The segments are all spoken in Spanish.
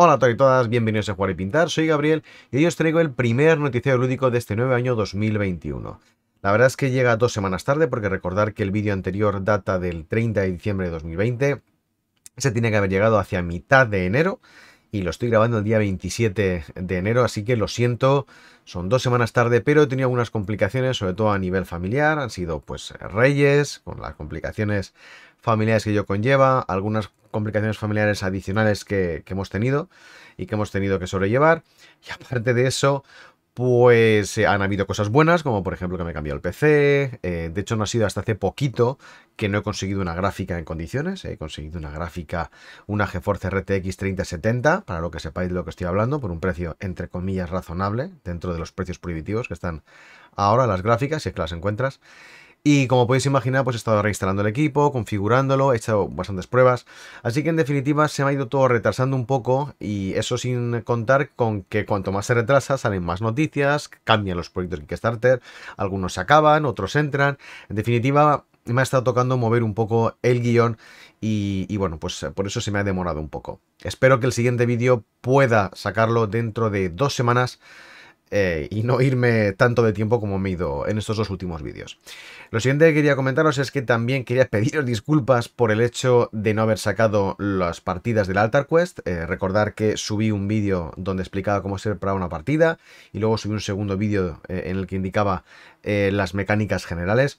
Hola a todos y todas, bienvenidos a Jugar y Pintar, soy Gabriel y hoy os traigo el primer noticiero lúdico de este nuevo año 2021. La verdad es que llega dos semanas tarde porque recordar que el vídeo anterior data del 30 de diciembre de 2020, se tiene que haber llegado hacia mitad de enero y lo estoy grabando el día 27 de enero, así que lo siento, son dos semanas tarde, pero he tenido algunas complicaciones, sobre todo a nivel familiar, han sido pues reyes, con las complicaciones familiares que ello conlleva, algunas complicaciones familiares adicionales que, hemos tenido y que hemos tenido que sobrellevar. Y aparte de eso, pues eh, han habido cosas buenas, como por ejemplo que me he cambiado el PC. Eh, de hecho, no ha sido hasta hace poquito que no he conseguido una gráfica en condiciones. He conseguido una gráfica, una GeForce RTX 3070, para lo que sepáis de lo que estoy hablando, por un precio entre comillas razonable, dentro de los precios prohibitivos que están ahora las gráficas, si es que las encuentras. Y como podéis imaginar, pues he estado reinstalando el equipo, configurándolo, he hecho bastantes pruebas. Así que en definitiva se me ha ido todo retrasando un poco y eso sin contar con que cuanto más se retrasa salen más noticias, cambian los proyectos de Kickstarter, algunos se acaban, otros entran. En definitiva, me ha estado tocando mover un poco el guión y, y, bueno, pues por eso se me ha demorado un poco. Espero que el siguiente vídeo pueda sacarlo dentro de dos semanas eh, y no irme tanto de tiempo como me he ido en estos dos últimos vídeos. Lo siguiente que quería comentaros es que también quería pediros disculpas por el hecho de no haber sacado las partidas del Altar Quest. Eh, recordar que subí un vídeo donde explicaba cómo ser para una partida y luego subí un segundo vídeo eh, en el que indicaba las mecánicas generales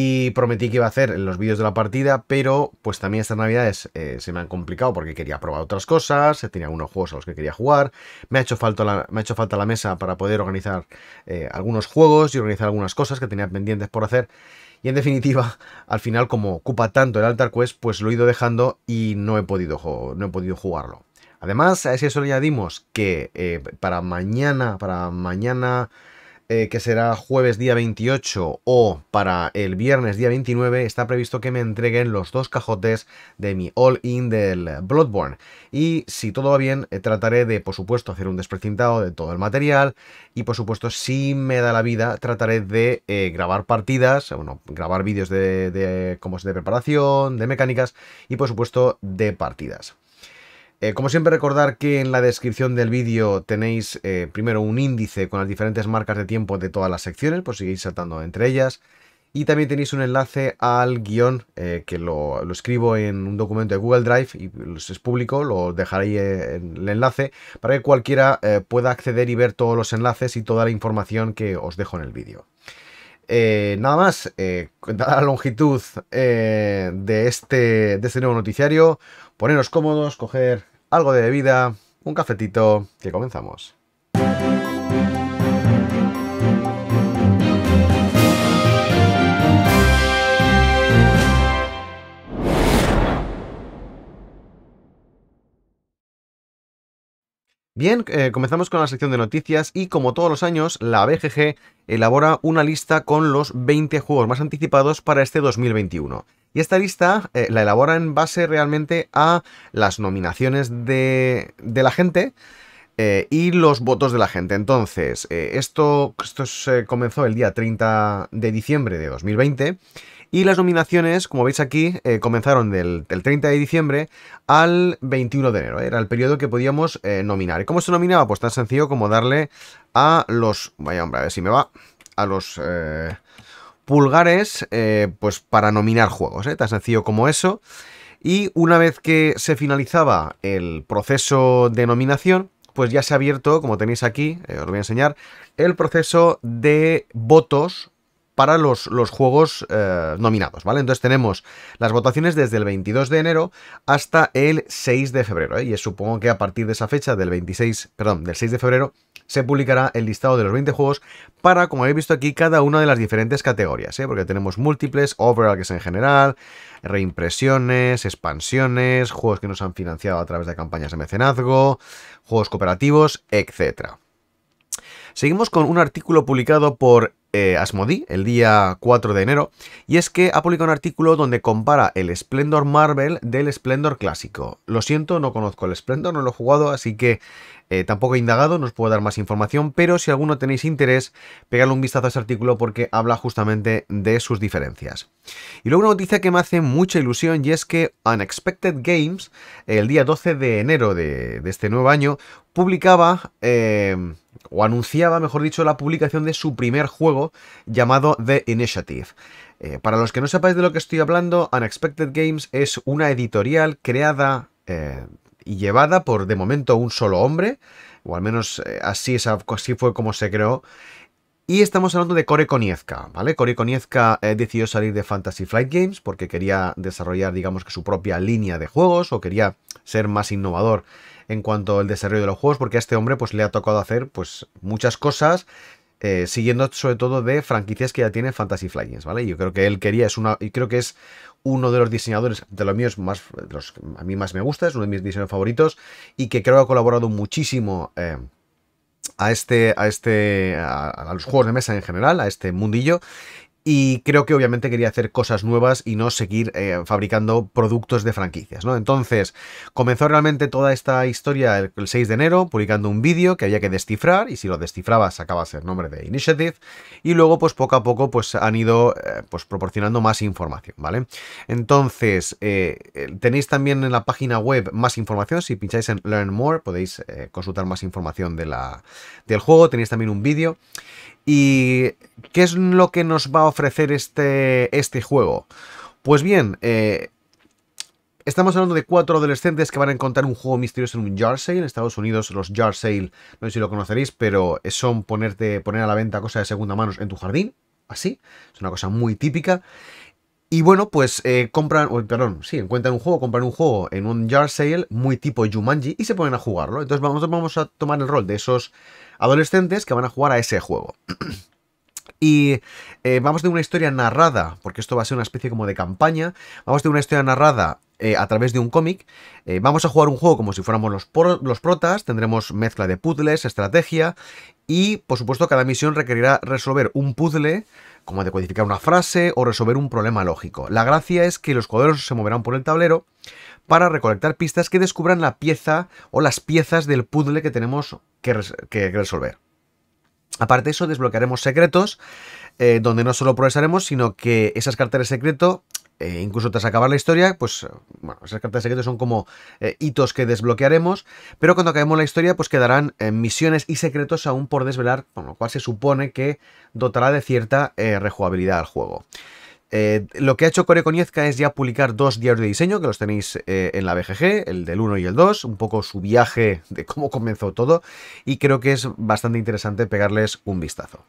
y prometí que iba a hacer los vídeos de la partida, pero pues también estas navidades eh, se me han complicado porque quería probar otras cosas, tenía algunos juegos a los que quería jugar, me ha hecho falta la, me ha hecho falta la mesa para poder organizar eh, algunos juegos y organizar algunas cosas que tenía pendientes por hacer. Y en definitiva, al final como ocupa tanto el Altar Quest, pues lo he ido dejando y no he podido, no he podido jugarlo. Además, a eso le añadimos que eh, para mañana, para mañana eh, que será jueves día 28 o para el viernes día 29, está previsto que me entreguen los dos cajotes de mi all-in del Bloodborne. Y si todo va bien, eh, trataré de, por supuesto, hacer un desprecintado de todo el material y, por supuesto, si me da la vida, trataré de eh, grabar partidas, bueno, grabar vídeos de, es de preparación, de mecánicas y, por supuesto, de partidas. Eh, como siempre recordar que en la descripción del vídeo tenéis eh, primero un índice con las diferentes marcas de tiempo de todas las secciones, pues seguís saltando entre ellas. Y también tenéis un enlace al guión eh, que lo, escribo en un documento de Google Drive y es público, lo dejaré en el enlace para que cualquiera pueda acceder y ver todos los enlaces y toda la información que os dejo en el vídeo. Eh, nada más, eh, la longitud eh, de, este, de este nuevo noticiario, poneros cómodos, coger algo de bebida, un cafetito, que comenzamos. Bien, eh, comenzamos con la sección de noticias y como todos los años, la BGG elabora una lista con los 20 juegos más anticipados para este 2021. Y esta lista eh, la elabora en base realmente a las nominaciones de, la gente. Eh, y los votos de la gente. Entonces, esto, esto se comenzó el día 30 de diciembre de 2020 y las nominaciones, como veis aquí, eh, comenzaron del, 30 de diciembre al 21 de enero. ¿eh? Era el periodo que podíamos eh, nominar. ¿Y cómo se nominaba? Pues tan sencillo como darle a los... Vaya, hombre, si me va. A los... pulgares, pues para nominar juegos, tan sencillo como eso. Y una vez que se finalizaba el proceso de nominación, pues ya se ha abierto, como tenéis aquí, os voy a enseñar, el proceso de votos para los, los juegos eh, nominados, ¿vale? Entonces tenemos las votaciones desde el 22 de enero hasta el 6 de febrero, ¿eh? y supongo que a partir de esa fecha, del 26, perdón, del 6 de febrero, se publicará el listado de los 20 juegos para, como habéis visto aquí, cada una de las diferentes categorías, ¿eh? porque tenemos múltiples, overall que en general, reimpresiones, expansiones, juegos que nos han financiado a través de campañas de mecenazgo, juegos cooperativos, etcétera. Seguimos con un artículo publicado por eh, Asmodi el día 4 de enero, y es que ha publicado un artículo donde compara el Splendor Marvel del Splendor clásico. Lo siento, no conozco el Splendor, no lo he jugado, así que eh, tampoco he indagado, no os puedo dar más información, pero si alguno tenéis interés, pegadle un vistazo a ese artículo porque habla justamente de sus diferencias. Y luego una noticia que me hace mucha ilusión y es que Unexpected Games, el día 12 de enero de, este nuevo año, publicaba... Eh, o anunciaba, mejor dicho, la publicación de su primer juego llamado The Initiative. Eh, para los que no sepáis de lo que estoy hablando, Unexpected Games es una editorial creada eh, y llevada por, de momento, un solo hombre, o al menos eh, así, así fue como se creó, y estamos hablando de Core Konietzka. ¿vale? Core decidió salir de Fantasy Flight Games porque quería desarrollar, digamos que su propia línea de juegos o quería ser más innovador en cuanto al desarrollo de los juegos, porque a este hombre pues, le ha tocado hacer pues, muchas cosas, eh, siguiendo sobre todo de franquicias que ya tiene Fantasy Flyings, ¿vale? Yo creo que él quería, es una, y creo que es uno de los diseñadores de los míos más, a mí más me gusta, es uno de mis diseños favoritos, y que creo que ha colaborado muchísimo. Eh, a este, a este, a, los juegos de mesa en general, a este mundillo, y creo que obviamente quería hacer cosas nuevas y no seguir eh, fabricando productos de franquicias, ¿no? Entonces, comenzó realmente toda esta historia el, 6 de enero, publicando un vídeo que había que descifrar, y si lo descifrabas sacabas el nombre de Initiative, y luego, pues poco a poco, pues han ido eh, pues, proporcionando más información, ¿vale? Entonces, eh, tenéis también en la página web más información, si pincháis en Learn More podéis consultar más información de la, del juego, tenéis también un vídeo, ¿Y qué es lo que nos va a ofrecer este, este juego? Pues bien, eh, Estamos hablando de cuatro adolescentes que van a encontrar un juego misterioso en un yard sale. En Estados Unidos los yard sale, no sé si lo conoceréis, pero son ponerte, poner a la venta cosas de segunda mano en tu jardín. Así. Es una cosa muy típica. Y bueno, pues eh, compran, perdón, sí, encuentran un juego, compran un juego en un yard sale muy tipo Jumanji y se ponen a jugarlo. Entonces vamos vamos a tomar el rol de esos adolescentes que van a jugar a ese juego. Y eh, vamos de una historia narrada, porque esto va a ser una especie como de campaña, vamos de una historia narrada eh, a través de un cómic, eh, vamos a jugar un juego como si fuéramos los, los protas, tendremos mezcla de puzzles, estrategia y, por supuesto, cada misión requerirá resolver un puzzle, como codificar una frase o resolver un problema lógico. La gracia es que los jugadores se moverán por el tablero para recolectar pistas que descubran la pieza o las piezas del puzzle que tenemos que, resolver. Aparte de eso, desbloquearemos secretos, eh, donde no solo progresaremos, sino que esas cartas de secreto, eh, incluso tras acabar la historia, pues, bueno, esas cartas de secreto son como eh, hitos que desbloquearemos, pero cuando acabemos la historia, pues quedarán misiones y secretos aún por desvelar, con lo cual se supone que dotará de cierta rejugabilidad al juego. Eh, lo que ha hecho Core Konietzka es ya publicar dos diarios de diseño, que los tenéis eh, en la BGG, el del 1 y el 2, un poco su viaje de cómo comenzó todo, y creo que es bastante interesante pegarles un vistazo.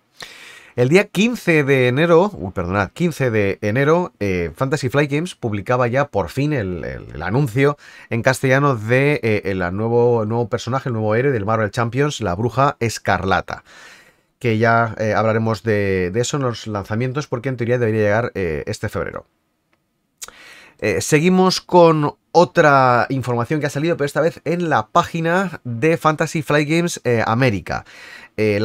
El día 15 de enero, perdonad, 15 de enero, eh, Fantasy Flight Games publicaba ya por fin el, anuncio en castellano de el nuevo, nuevo personaje, el nuevo héroe del Marvel Champions, la bruja escarlata que ya eh, hablaremos de, eso en los lanzamientos porque en teoría debería llegar eh, este febrero. Eh, seguimos con otra información que ha salido, pero esta vez en la página de Fantasy Flight Games eh, América. Eh,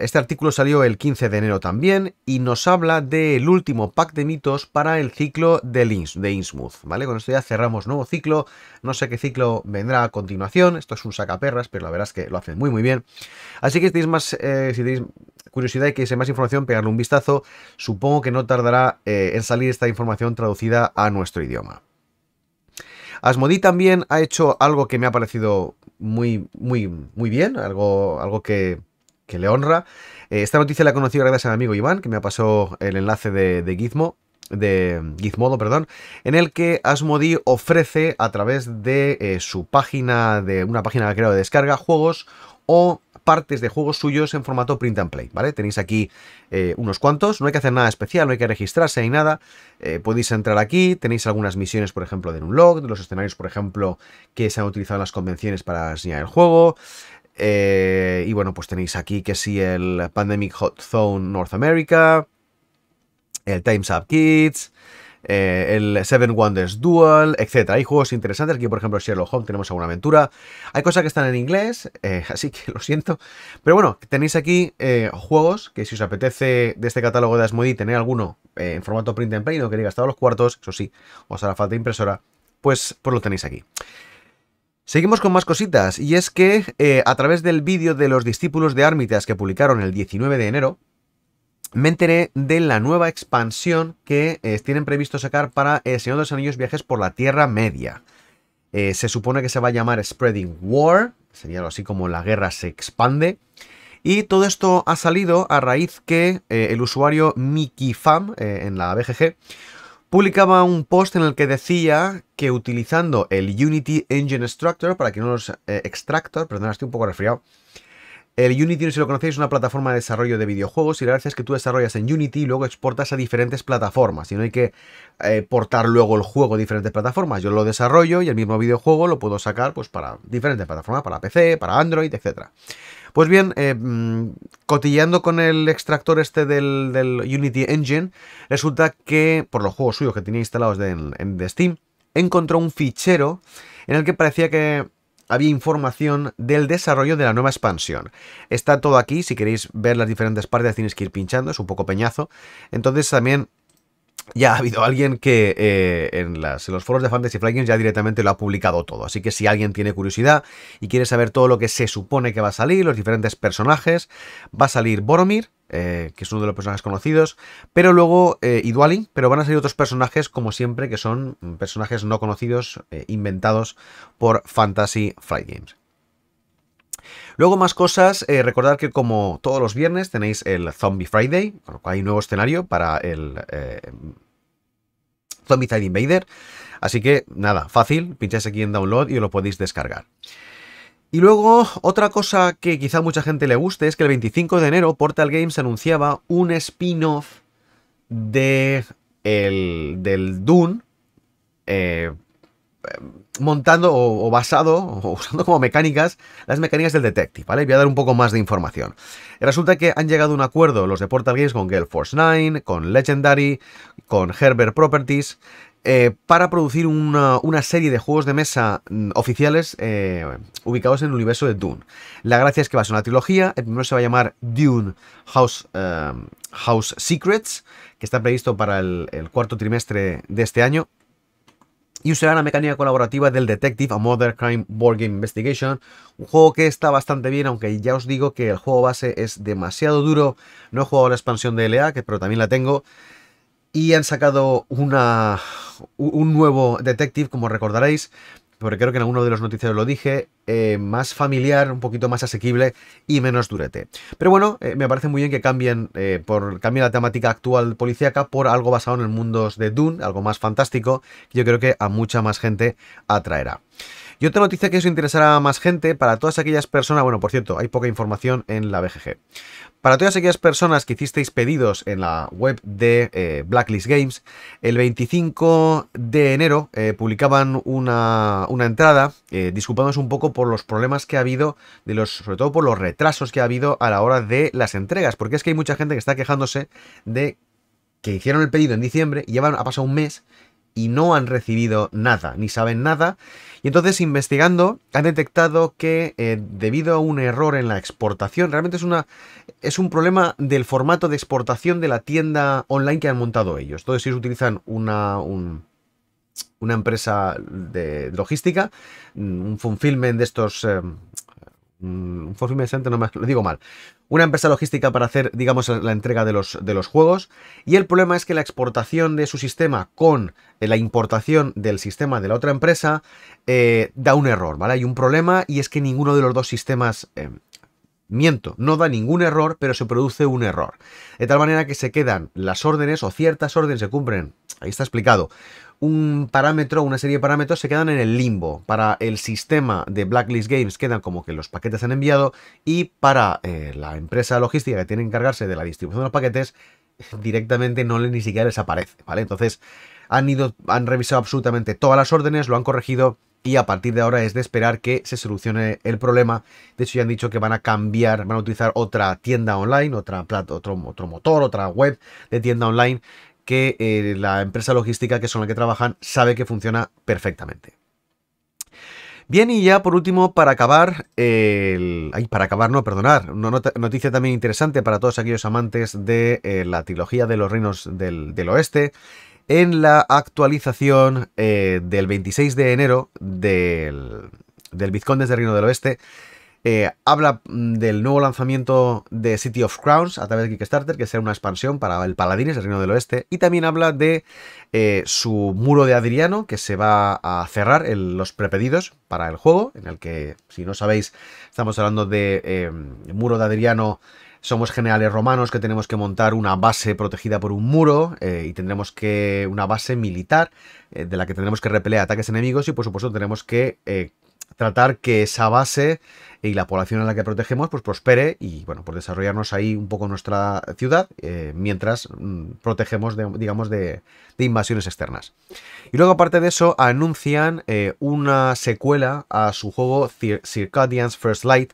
este artículo salió el 15 de enero también y nos habla del último pack de mitos para el ciclo de, Lins, Innsmouth, ¿vale? Con esto ya cerramos nuevo ciclo, no sé qué ciclo vendrá a continuación, esto es un sacaperras, pero la verdad es que lo hacen muy muy bien. Así que si tenéis más, si curiosidad y se más información, pegarle un vistazo. Supongo que no tardará eh, en salir esta información traducida a nuestro idioma. Asmodi también ha hecho algo que me ha parecido muy, muy, muy bien, algo, algo que, le honra. Eh, esta noticia la conocido gracias a mi amigo Iván, que me ha pasado el enlace de, Gizmo de Gizmodo, perdón, en el que Asmodi ofrece a través de eh, su página, de una página que creado de descarga, juegos o partes de juegos suyos en formato print and play, ¿vale? Tenéis aquí eh, unos cuantos, no hay que hacer nada especial, no hay que registrarse ni nada, eh, podéis entrar aquí, tenéis algunas misiones, por ejemplo, de un log, de los escenarios, por ejemplo, que se han utilizado en las convenciones para enseñar el juego, eh, y bueno, pues tenéis aquí que sí el Pandemic Hot Zone North America, el Times Up Kids, eh, el Seven Wonders Duel, etc. Hay juegos interesantes, aquí por ejemplo Sherlock Holmes tenemos alguna aventura. Hay cosas que están en inglés, eh, así que lo siento. Pero bueno, tenéis aquí eh, juegos que si os apetece de este catálogo de Asmodi tener alguno en formato print and play, no queréis gastar los cuartos, eso sí, os hará falta impresora, pues, pues lo tenéis aquí. Seguimos con más cositas, y es que a través del vídeo de los discípulos de Armitas que publicaron el 19 de enero, me enteré de la nueva expansión que eh, tienen previsto sacar para El eh, Señor de los Anillos Viajes por la Tierra Media. Eh, se supone que se va a llamar Spreading War, sería así como la guerra se expande. Y todo esto ha salido a raíz que el usuario MikiFam en la BGG publicaba un post en el que decía que utilizando el Unity Engine Extractor, para que no los... extractor, perdón, estoy un poco resfriado el Unity, si lo conocéis, es una plataforma de desarrollo de videojuegos y la verdad es que tú desarrollas en Unity y luego exportas a diferentes plataformas y no hay que eh, portar luego el juego a diferentes plataformas. Yo lo desarrollo y el mismo videojuego lo puedo sacar pues para diferentes plataformas, para PC, para Android, etc. Pues bien, cotillando eh, mm, cotilleando con el extractor este del, Unity Engine, resulta que por los juegos suyos que tenía instalados en, Steam, encontró un fichero en el que parecía que había información del desarrollo de la nueva expansión. Está todo aquí, si queréis ver las diferentes partes tienes que ir pinchando, es un poco peñazo. Entonces también ya ha habido alguien que eh, en, los foros de Fantasy Flight ya directamente lo ha publicado todo. Así que si alguien tiene curiosidad y quiere saber todo lo que se supone que va a salir, los diferentes personajes, va a salir Boromir, eh, que es uno de los personajes conocidos, pero luego, y eh, pero van a salir otros personajes, como siempre, que son mm, personajes no conocidos, eh, inventados por Fantasy Flight Games. Luego más cosas, recordad recordar que como todos los viernes tenéis el Zombie Friday, con lo cual hay un nuevo escenario para el Zombie Side Invader. Así que nada, fácil, pincháis aquí en download y lo podéis descargar. Y luego, otra cosa que quizá mucha gente le guste es que el 25 de enero Portal Games anunciaba un spin-off de el, del Dune eh, eh, montando o, basado o usando como mecánicas las mecánicas del Detective, ¿vale? Voy a dar un poco más de información. Resulta que han llegado a un acuerdo los de Portal Games con Gale Force 9, con Legendary, con Herbert Properties, eh, para producir una, serie de juegos de mesa mm, oficiales eh, ubicados en el universo de Dune. La gracia es que va a ser una trilogía, el primero se va a llamar Dune House, eh, House Secrets, que está previsto para el, cuarto trimestre de este año, y usará la mecánica colaborativa del Detective, a Modern Crime Board Game Investigation, un juego que está bastante bien, aunque ya os digo que el juego base es demasiado duro, no he jugado la expansión de LA, que, pero también la tengo, y han sacado una, un nuevo detective, como recordaréis, porque creo que en alguno de los noticiarios lo dije, eh, más familiar, un poquito más asequible y menos durete. Pero bueno, eh, me parece muy bien que cambien, eh, por, cambien la temática actual policíaca por algo basado en el mundo de Dune, algo más fantástico, que yo creo que a mucha más gente atraerá. Y otra noticia que eso interesará a más gente, para todas aquellas personas, bueno, por cierto, hay poca información en la BGG. Para todas aquellas personas que hicisteis pedidos en la web de eh, Blacklist Games, el 25 de enero eh, publicaban una, entrada eh, disculpándonos un poco por los problemas que ha habido, de los, sobre todo por los retrasos que ha habido a la hora de las entregas, porque es que hay mucha gente que está quejándose de que hicieron el pedido en diciembre y ya ha pasado un mes y no han recibido nada, ni saben nada. Y entonces investigando han detectado que eh, debido a un error en la exportación, realmente es, una, es un problema del formato de exportación de la tienda online que han montado ellos. Entonces si utilizan una, una empresa de logística, un fulfillment de estos... Eh, un fulfillment center, no me lo digo mal, una empresa logística para hacer, digamos, la entrega de los, de los juegos. Y el problema es que la exportación de su sistema con eh, la importación del sistema de la otra empresa eh, da un error, ¿vale? Hay un problema y es que ninguno de los dos sistemas... Eh, miento, no da ningún error, pero se produce un error. De tal manera que se quedan las órdenes o ciertas órdenes se cumplen. Ahí está explicado un parámetro, una serie de parámetros se quedan en el limbo. Para el sistema de Blacklist Games quedan como que los paquetes han enviado y para eh, la empresa logística que tiene que encargarse de la distribución de los paquetes directamente no le ni siquiera les aparece, ¿vale? Entonces han ido, han revisado absolutamente todas las órdenes, lo han corregido y a partir de ahora es de esperar que se solucione el problema. De hecho, ya han dicho que van a cambiar, van a utilizar otra tienda online, otra otro, otro motor, otra web de tienda online que eh, la empresa logística que son la que trabajan sabe que funciona perfectamente. Bien, y ya por último, para acabar, para acabar, no, perdonar, una noticia también interesante para todos aquellos amantes de eh, la trilogía de los reinos del, oeste. En la actualización eh, del 26 de enero del, del Vizcondes del Reino del Oeste, eh, habla mm, del nuevo lanzamiento de City of Crowns a través de Kickstarter, que será una expansión para el Paladines, el Reino del Oeste, y también habla de eh, su muro de Adriano, que se va a cerrar en los prepedidos para el juego, en el que, si no sabéis, estamos hablando de em, muro de Adriano somos generales romanos que tenemos que montar una base protegida por un muro eh, y tendremos que una base militar de la que tendremos que repeler ataques enemigos y por supuesto tenemos que tratar que esa base y la población a la que protegemos pues prospere y bueno, por desarrollarnos ahí un poco nuestra ciudad eh, mientras mm, protegemos, de, digamos, de, invasiones externas. Y luego aparte de eso anuncian eh, una secuela a su juego Circadian's First Light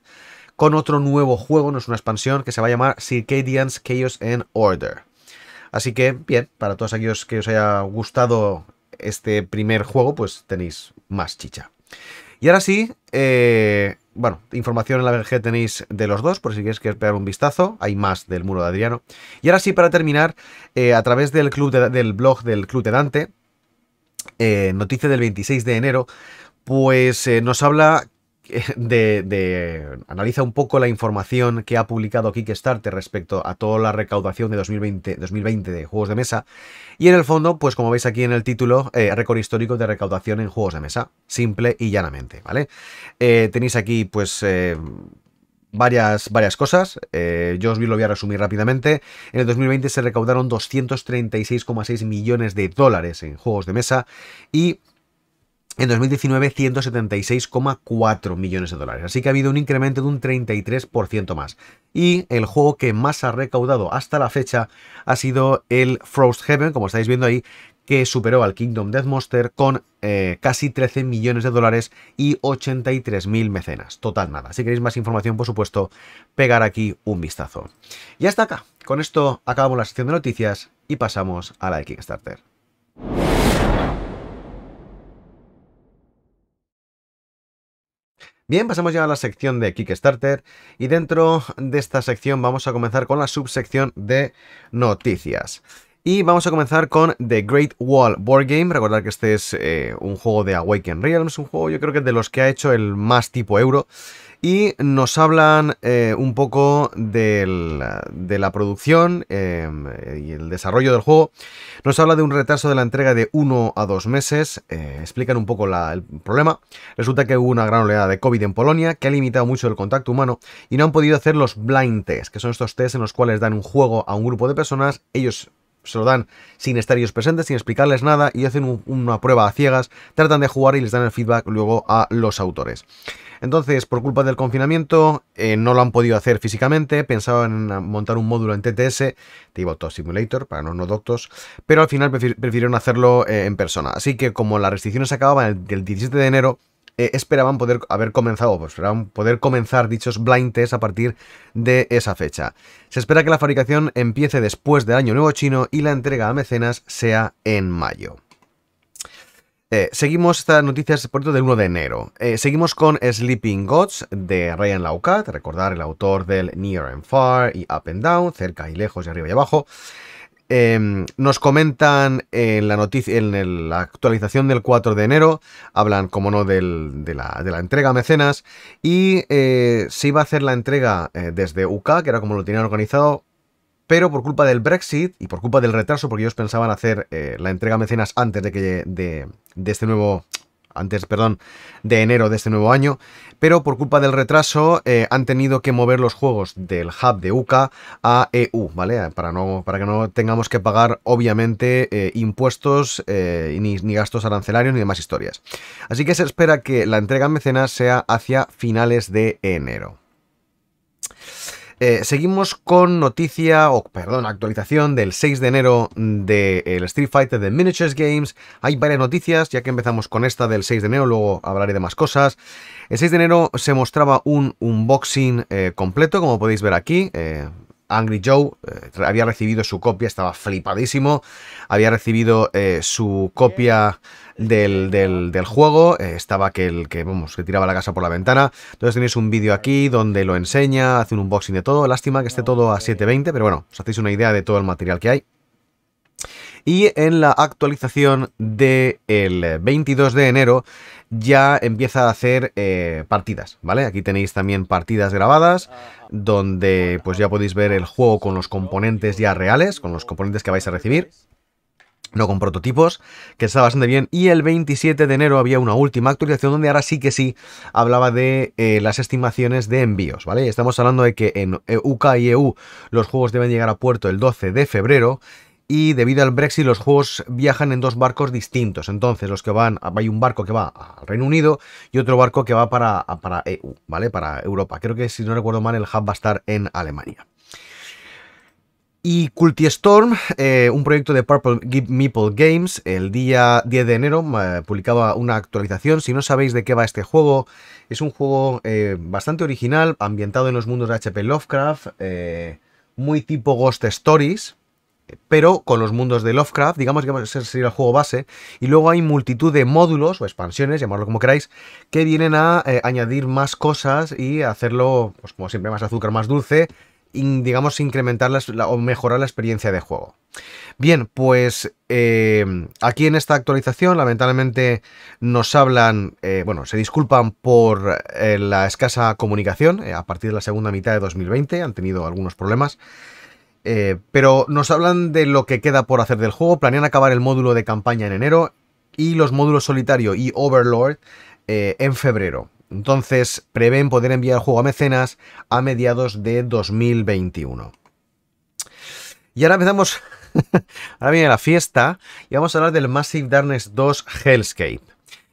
con otro nuevo juego, no es una expansión, que se va a llamar Circadian's Chaos and Order. Así que, bien, para todos aquellos que os haya gustado este primer juego, pues tenéis más chicha. Y ahora sí, eh, bueno, información en la BG tenéis de los dos, por si queréis que pegar un vistazo. Hay más del muro de Adriano. Y ahora sí, para terminar, eh, a través del, club del blog del Club de Dante, eh, noticia del 26 de enero, pues eh, nos habla analiza un poco la información que ha publicado Kickstarter respecto a toda la recaudación de 2020, 2020 de juegos de mesa. Y en el fondo, pues como veis aquí en el título, eh, récord histórico de recaudación en juegos de mesa, simple y llanamente, ¿vale? Eh, tenéis aquí, pues... Eh, varias, varias cosas. yo os lo voy a resumir rápidamente. En el 2020 se recaudaron 236,6 millones de dólares en juegos de mesa y en 2019 176,4 millones de dólares. Así que ha habido un incremento de un 33% más. Y el juego que más ha recaudado hasta la fecha ha sido el Frost Heaven, como estáis viendo ahí, que superó al Kingdom Death Monster con eh, casi 13 millones de dólares y 83.000 mecenas. Total nada. Si queréis más información, por supuesto, pegar aquí un vistazo. Y hasta acá. Con esto acabamos la sección de noticias y pasamos a la de Kickstarter. Bien, pasamos ya a la sección de Kickstarter y dentro de esta sección vamos a comenzar con la subsección de noticias. Y vamos a comenzar con The Great Wall Board Game. Recordar que este es eh, un juego de Awaken Realms, un juego yo creo que de los que ha hecho el más tipo euro y nos hablan eh, un poco de la producción eh, y el desarrollo del juego. Nos habla de un retraso de la entrega de uno a dos meses, eh, explican un poco el problema. Resulta que hubo una gran oleada de COVID en Polonia que ha limitado mucho el contacto humano y no han podido hacer los blind tests, que son estos tests en los cuales dan un juego a un grupo de personas, ellos se lo dan sin estar ellos presentes, sin explicarles nada y hacen una prueba a ciegas, tratan de jugar y les dan el feedback luego a los autores. Entonces, por culpa del confinamiento, eh, no lo han podido hacer físicamente. Pensaban en montar un módulo en TTS, Auto Simulator, para no, no doctos, pero al final prefirieron hacerlo eh, en persona. Así que, como las restricciones acababan el 17 de enero, eh, esperaban poder haber comenzado, pues, esperaban poder comenzar dichos blind a partir de esa fecha. Se espera que la fabricación empiece después del Año Nuevo Chino y la entrega a mecenas sea en mayo. Eh, seguimos esta noticias por del 1 de enero. Eh, seguimos con Sleeping Gods de Ryan Laucat, recordar el autor del Near and Far y Up and Down, cerca y lejos y arriba y abajo. Em, nos comentan en la noticia, en la actualización del 4 de enero, hablan, como no, de, la, entrega a mecenas y eh, se iba a hacer la entrega eh, desde UK, que era como lo tenían organizado, pero por culpa del Brexit y por culpa del retraso, porque ellos pensaban hacer eh, la entrega a mecenas antes de que de, de este nuevo antes, perdón, de enero de este nuevo año, pero por culpa del retraso eh, han tenido que mover los juegos del hub de UCA a EU, ¿vale? Para, no, para que no tengamos que pagar, obviamente, eh, impuestos, eh, ni, ni, gastos arancelarios, ni demás historias. Así que se espera que la entrega en mecenas sea hacia finales de enero. Eh, seguimos con noticia, o perdón, actualización del 6 de enero del Street Fighter de Miniatures Games. Hay varias noticias, ya que empezamos con esta del 6 de enero, luego hablaré de más cosas. El 6 de enero se mostraba un unboxing eh, completo, como podéis ver aquí. Eh, Angry Joe había recibido su copia, estaba flipadísimo. Había recibido su copia del, juego. Eh, estaba que el que, vamos, que tiraba la casa por la ventana. Entonces tenéis un vídeo aquí donde lo enseña, hace un unboxing de todo. Lástima que esté todo a 720, pero bueno, os hacéis una idea de todo el material que hay. Y en la actualización del 22 de enero ya empieza a hacer eh, partidas, ¿vale? Aquí tenéis también partidas grabadas donde pues ya podéis ver el juego con los componentes ya reales, con los componentes que vais a recibir. No con prototipos, que está bastante bien. Y el 27 de enero había una última actualización donde ahora sí que sí hablaba de eh, las estimaciones de envíos, ¿vale? Estamos hablando de que en UK y EU los juegos deben llegar a puerto el 12 de febrero y debido al Brexit los juegos viajan en dos barcos distintos. Entonces, los que van, hay un barco que va al Reino Unido y otro barco que va para, para EU, ¿vale? Para Europa. Creo que si no recuerdo mal, el hub va a estar en Alemania. Y Culti Storm, eh, un proyecto de Purple Meeple Games, el día 10 de enero publicaba una actualización. Si no sabéis de qué va este juego, es un juego eh, bastante original, ambientado en los mundos de HP Lovecraft, eh, muy tipo Ghost Stories, pero con los mundos de Lovecraft, digamos que ese sería el juego base, y luego hay multitud de módulos o expansiones, llamarlo como queráis, que vienen a añadir más cosas y hacerlo, pues como siempre, más azúcar, más dulce, digamos, incrementar o mejorar la experiencia de juego. Bien, pues eh, aquí en esta actualización lamentablemente nos hablan, eh, bueno, se disculpan por eh, la escasa comunicación a partir de la segunda mitad de 2020, han tenido algunos problemas. pero nos hablan de lo que queda por hacer del juego, planean acabar el módulo de campaña en enero y los módulos solitario y Overlord en febrero. Entonces, prevén poder enviar el juego a mecenas a mediados de 2021. Y ahora empezamos. ahora viene la fiesta y vamos a hablar del Massive Darkness 2 Hellscape.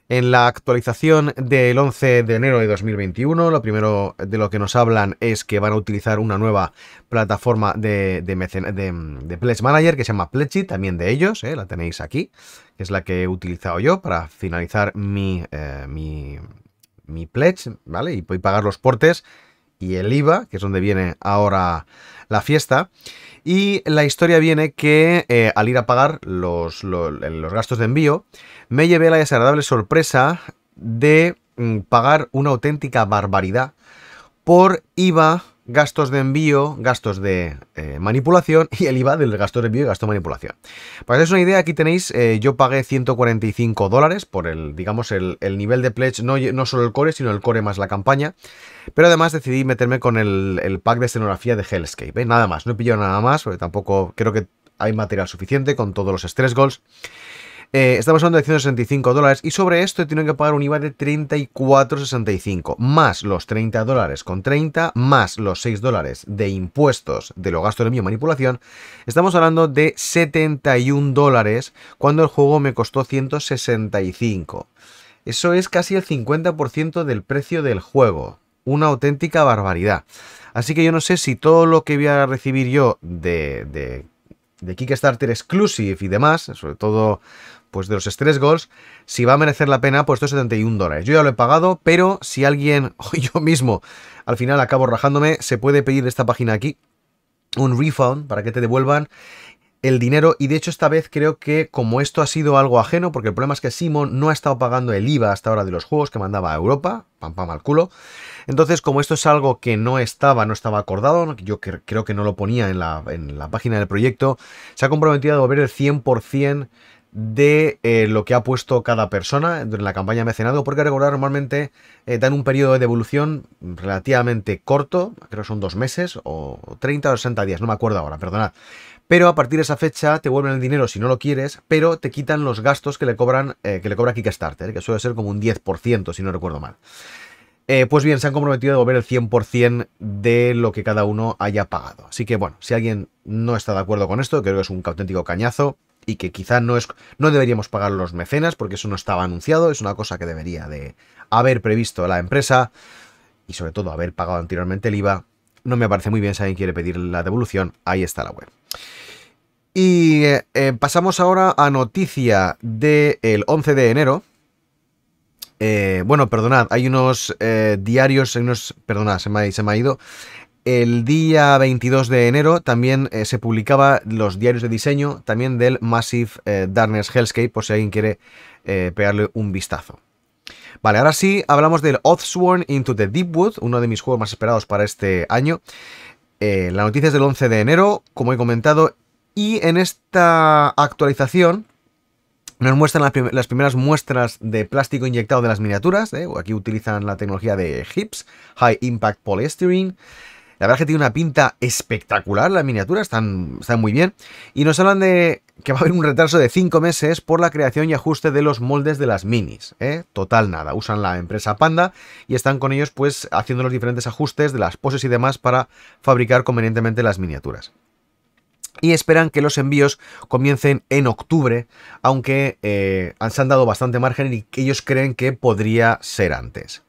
En la actualización del 11 de enero de 2021, lo primero de lo que nos hablan es que van a utilizar una nueva plataforma de, de, Pledge Manager que se llama Pledgey, también de ellos, eh, la tenéis aquí, que es la que he utilizado yo para finalizar mi, eh, mi mi pledge, ¿vale? Y voy a pagar los portes y el IVA, que es donde viene ahora la fiesta. Y la historia viene que eh, al ir a pagar los, los, gastos de envío, me llevé la desagradable sorpresa de mm, pagar una auténtica barbaridad por IVA gastos de envío, gastos de eh, manipulación y el IVA del gasto de envío y gasto de manipulación. Para que una idea, aquí tenéis, eh, yo pagué 145 dólares por el, digamos, el, nivel de pledge, no, solo el core, sino el core más la campaña, pero además decidí meterme con el, pack de escenografía de Hellscape, ¿eh? nada más, no he pillado nada más, porque tampoco creo que hay material suficiente con todos los stress goals. Eh, estamos hablando de 165 dólares y sobre esto tienen que pagar un IVA de 34,65 más los 30 dólares con 30 más los 6 dólares de impuestos de los gastos de mi manipulación. Estamos hablando de 71 dólares cuando el juego me costó 165. Eso es casi el 50% del precio del juego. Una auténtica barbaridad. Así que yo no sé si todo lo que voy a recibir yo de, de Kickstarter Exclusive y demás, sobre todo pues de los tres Goals, si va a merecer la pena, pues 71 dólares. Yo ya lo he pagado, pero si alguien, o yo mismo, al final acabo rajándome, se puede pedir de esta página aquí un refund para que te devuelvan el dinero y de hecho esta vez creo que como esto ha sido algo ajeno, porque el problema es que Simon no ha estado pagando el IVA hasta ahora de los juegos que mandaba a Europa, pam pam al culo, entonces como esto es algo que no estaba, no estaba acordado, yo creo que no lo ponía en la, en la página del proyecto, se ha comprometido a devolver el 100% de eh, lo que ha puesto cada persona en la campaña de mecenado, porque regular normalmente eh, dan un periodo de devolución relativamente corto, creo que son dos meses o 30 o 60 días, no me acuerdo ahora, perdonad. Pero a partir de esa fecha te vuelven el dinero si no lo quieres, pero te quitan los gastos que le cobran eh, que le cobra Kickstarter, que suele ser como un 10% si no recuerdo mal. pues bien, se han comprometido a devolver el 100% de lo que cada uno haya pagado. Así que bueno, si alguien no está de acuerdo con esto, creo que es un auténtico cañazo, y que quizá no es no deberíamos pagar los mecenas porque eso no estaba anunciado, es una cosa que debería de haber previsto la empresa y sobre todo haber pagado anteriormente el IVA. No me parece muy bien si alguien quiere pedir la devolución, ahí está la web. Y eh, pasamos ahora a noticia del 11 de enero. Eh, bueno, perdonad, hay unos eh, diarios, hay unos, perdonad, se me ha ido. El día 22 de enero también eh, se publicaba los diarios de diseño también del Massive eh, Darkness Hellscape, por si alguien quiere eh, pegarle un vistazo. Vale, ahora sí hablamos del Oathsworn Into the Deepwood, uno de mis juegos más esperados para este año. la noticia es del 11 de enero, como he comentado, y en esta actualización nos muestran las, primeras muestras de plástico inyectado de las miniaturas. Aquí utilizan la tecnología de HIPS, High Impact Polystyrene. La verdad es que tiene una pinta espectacular las miniatura, están, muy bien. Y nos hablan de que va a haber un retraso de 5 meses por la creación y ajuste de los moldes de las minis. ¿eh? Total nada, usan la empresa Panda y están con ellos pues haciendo los diferentes ajustes de las poses y demás para fabricar convenientemente las miniaturas y esperan que los envíos comiencen en octubre, aunque eh, se han dado bastante margen y ellos creen que podría ser antes.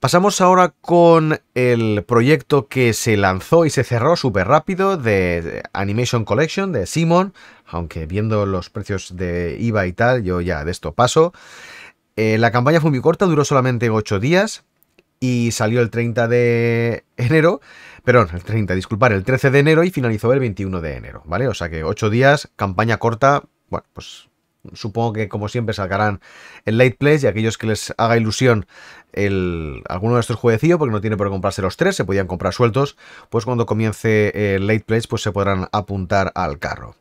Pasamos ahora con el proyecto que se lanzó y se cerró súper rápido de Animation Collection de Simon, aunque viendo los precios de IVA y tal, yo ya de esto paso. Eh, la campaña fue muy corta, duró solamente 8 días y salió el 30 de enero, perdón, el 30, disculpad, el 13 de enero y finalizó el 21 de enero, ¿vale? O sea que 8 días, campaña corta, bueno, pues supongo que como siempre sacarán el late place y aquellos que les haga ilusión el, alguno de estos jueguecillos, porque no tiene por comprarse los tres, se podían comprar sueltos, pues cuando comience el eh, late place pues se podrán apuntar al carro.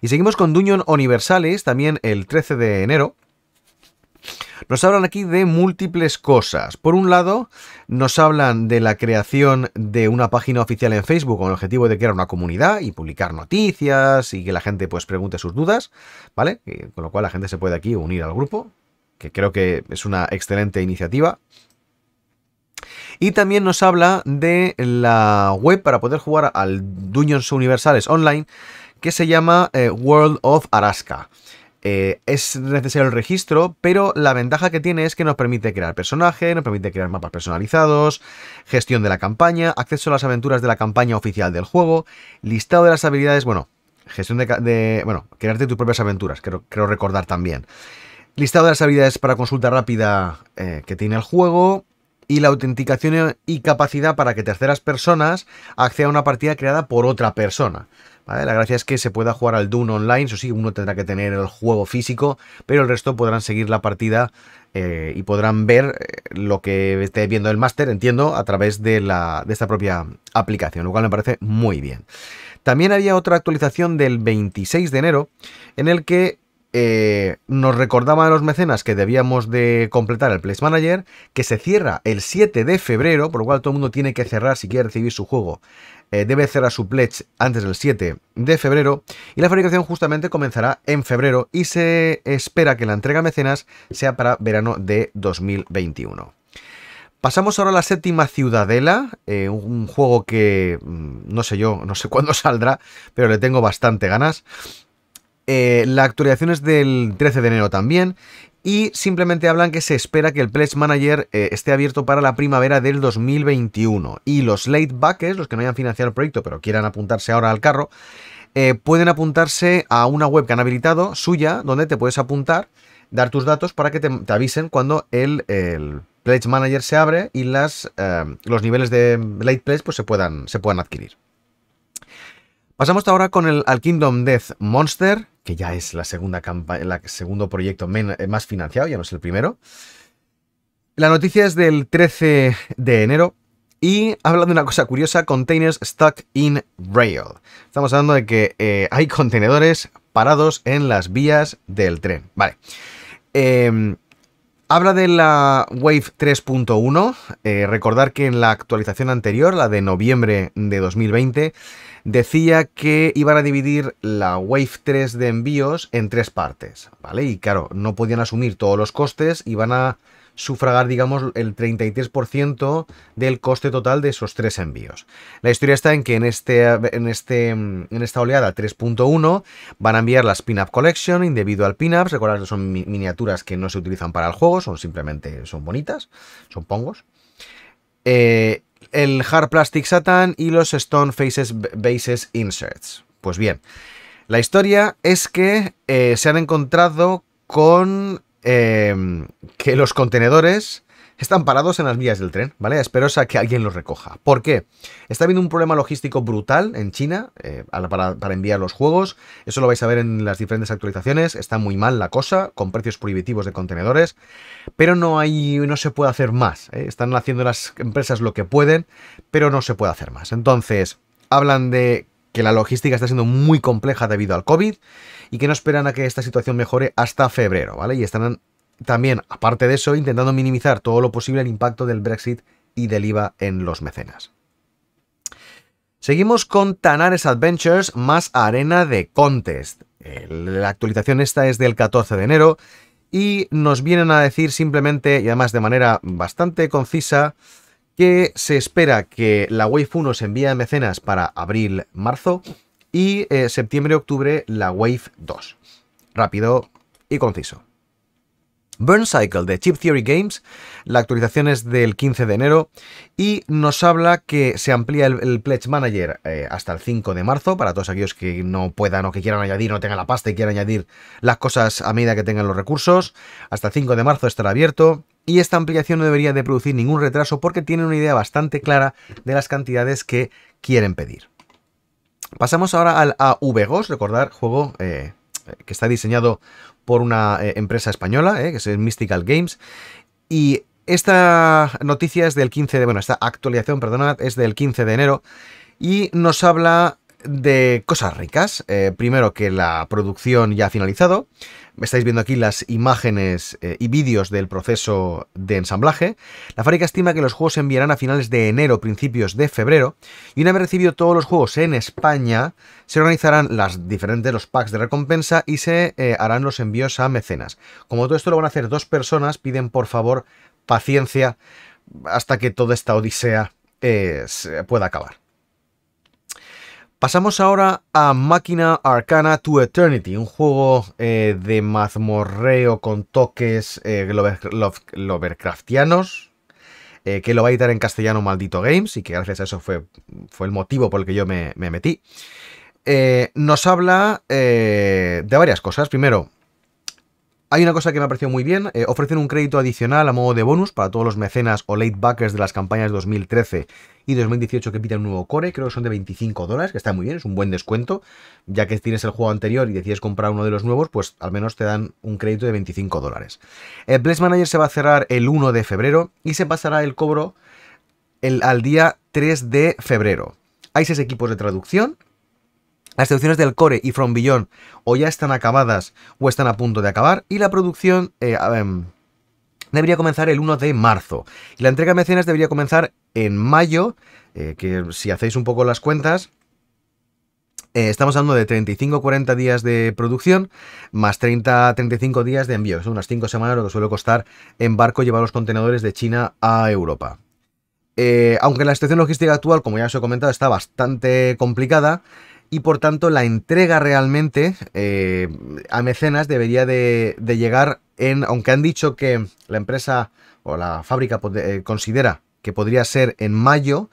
Y seguimos con Dunion Universalis, también el 13 de enero, nos hablan aquí de múltiples cosas. Por un lado, nos hablan de la creación de una página oficial en Facebook con el objetivo de crear una comunidad y publicar noticias y que la gente pues pregunte sus dudas, ¿vale? Eh, con lo cual la gente se puede aquí unir al grupo, que creo que es una excelente iniciativa. Y también nos habla de la web para poder jugar al Dungeons Universales online que se llama eh, World of Araska. Eh, es necesario el registro, pero la ventaja que tiene es que nos permite crear personajes, nos permite crear mapas personalizados, gestión de la campaña, acceso a las aventuras de la campaña oficial del juego, listado de las habilidades, bueno, gestión de... bueno, crearte tus propias aventuras, creo, recordar también. Listado de las habilidades para consulta rápida eh, que tiene el juego, y la autenticación y capacidad para que terceras personas accedan a una partida creada por otra persona. La gracia es que se pueda jugar al Dune online, eso sí, uno tendrá que tener el juego físico, pero el resto podrán seguir la partida eh, y podrán ver eh, lo que esté viendo el máster, entiendo, a través de, la, de esta propia aplicación, lo cual me parece muy bien. También había otra actualización del 26 de enero en el que eh, nos recordaba a los mecenas que debíamos de completar el Pledge Manager, que se cierra el 7 de febrero, por lo cual todo el mundo tiene que cerrar si quiere recibir su juego. Eh, debe cerrar su pledge antes del 7 de febrero y la fabricación justamente comenzará en febrero y se espera que la entrega a mecenas sea para verano de 2021. Pasamos ahora a la séptima Ciudadela, eh, un juego que mm, no sé yo, no sé cuándo saldrá, pero le tengo bastante ganas. Eh, la actualización es del 13 de enero también. Y simplemente hablan que se espera que el Pledge Manager eh, esté abierto para la primavera del 2021. Y los late backers, los que no hayan financiado el proyecto pero quieran apuntarse ahora al carro, eh, pueden apuntarse a una web que han habilitado suya, donde te puedes apuntar, dar tus datos para que te, avisen cuando el, el, Pledge Manager se abre y las, los niveles de late pledge pues, se, puedan, se puedan adquirir. Pasamos ahora con el, al Kingdom Death Monster, que ya es la segunda campaña, el segundo proyecto eh, más financiado, ya no es el primero. La noticia es del 13 de enero y habla de una cosa curiosa, containers stuck in rail. Estamos hablando de que eh, hay contenedores parados en las vías del tren. Vale. Em, habla de la Wave 3.1. Eh, recordar que en la actualización anterior, la de noviembre de 2020, decía que iban a dividir la Wave 3 de envíos en tres partes, ¿vale? Y claro, no podían asumir todos los costes, iban a sufragar, digamos, el 33% del coste total de esos tres envíos. La historia está en que en, este, en, este, en esta oleada 3.1 van a enviar las pin-up collection, individual pin-ups, recordad que son miniaturas que no se utilizan para el juego, son simplemente, son bonitas, son pongos. Eh, el Hard Plastic Satan y los Stone Faces Bases Inserts. Pues bien, la historia es que eh, se han encontrado con eh, que los contenedores están parados en las vías del tren, ¿vale? Esperosa que alguien los recoja. ¿Por qué? Está habiendo un problema logístico brutal en China eh, para, enviar los juegos. Eso lo vais a ver en las diferentes actualizaciones. Está muy mal la cosa, con precios prohibitivos de contenedores. Pero no hay. no se puede hacer más. ¿eh? Están haciendo las empresas lo que pueden, pero no se puede hacer más. Entonces, hablan de que la logística está siendo muy compleja debido al COVID y que no esperan a que esta situación mejore hasta febrero, ¿vale? Y estarán también, aparte de eso, intentando minimizar todo lo posible el impacto del Brexit y del IVA en los mecenas. Seguimos con Tanares Adventures más Arena de Contest. La actualización esta es del 14 de enero y nos vienen a decir simplemente, y además de manera bastante concisa, que se espera que la Wave 1 se envíe a mecenas para abril-marzo y eh, septiembre-octubre la Wave 2. Rápido y conciso. Burn Cycle de Chip Theory Games, la actualización es del 15 de enero y nos habla que se amplía el, Pledge Manager eh, hasta el 5 de marzo para todos aquellos que no puedan o que quieran añadir, no tengan la pasta y quieran añadir las cosas a medida que tengan los recursos. Hasta el 5 de marzo estará abierto y esta ampliación no debería de producir ningún retraso porque tienen una idea bastante clara de las cantidades que quieren pedir. Pasamos ahora al AVGOS, recordar, juego eh, que está diseñado por una eh, empresa española, eh, que es Mystical Games. Y esta noticia es del 15 de, bueno, esta actualización, perdonad, es del 15 de enero y nos habla de cosas ricas. Eh, primero que la producción ya ha finalizado. Estáis viendo aquí las imágenes eh, y vídeos del proceso de ensamblaje. La fábrica estima que los juegos se enviarán a finales de enero, principios de febrero. Y una vez recibido todos los juegos en España, se organizarán las diferentes, los packs de recompensa y se eh, harán los envíos a mecenas. Como todo esto lo van a hacer dos personas, piden por favor paciencia hasta que toda esta odisea se pueda acabar. Pasamos ahora a Máquina Arcana to Eternity, un juego eh, de mazmorreo con toques eh, eh, que lo va a editar en castellano Maldito Games, y que gracias a eso fue, fue el motivo por el que yo me metí. Eh, nos habla de varias cosas. Primero, hay una cosa que me ha parecido muy bien, eh, ofrecen un crédito adicional a modo de bonus para todos los mecenas o late backers de las campañas 2013 y 2018 que piden un nuevo core, creo que son de 25 dólares, que está muy bien, es un buen descuento, ya que tienes el juego anterior y decides comprar uno de los nuevos, pues al menos te dan un crédito de 25 dólares. El Place Manager se va a cerrar el 1 de febrero y se pasará el cobro al día 3 de febrero. Hay seis equipos de traducción, las traducciones del core y From Beyond o ya están acabadas o están a punto de acabar y la producción eh, debería comenzar el 1 de marzo. Y la entrega de mecenas debería comenzar en mayo, eh, que si hacéis un poco las cuentas, eh, estamos hablando de 35-40 días de producción, más 30-35 días de envío. Son unas 5 semanas lo que suele costar en barco llevar los contenedores de China a Europa. aunque la situación logística actual, como ya os he comentado, está bastante complicada, y por tanto la entrega realmente eh, a mecenas debería de, llegar en, aunque han dicho que la empresa o la fábrica eh, considera que podría ser en mayo,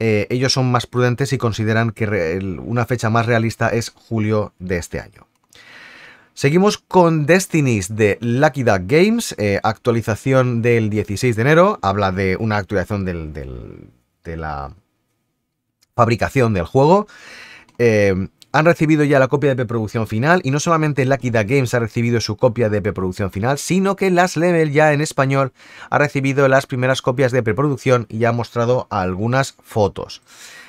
eh, ellos son más prudentes y consideran que una fecha más realista es julio de este año. Seguimos con Destinies de Lucky Duck Games, actualización del 16 de enero, habla de una actualización de la fabricación del juego. Eh, han recibido ya la copia de preproducción final y no solamente Lucky Games ha recibido su copia de preproducción final, sino que las Level ya en español ha recibido las primeras copias de preproducción y ha mostrado algunas fotos.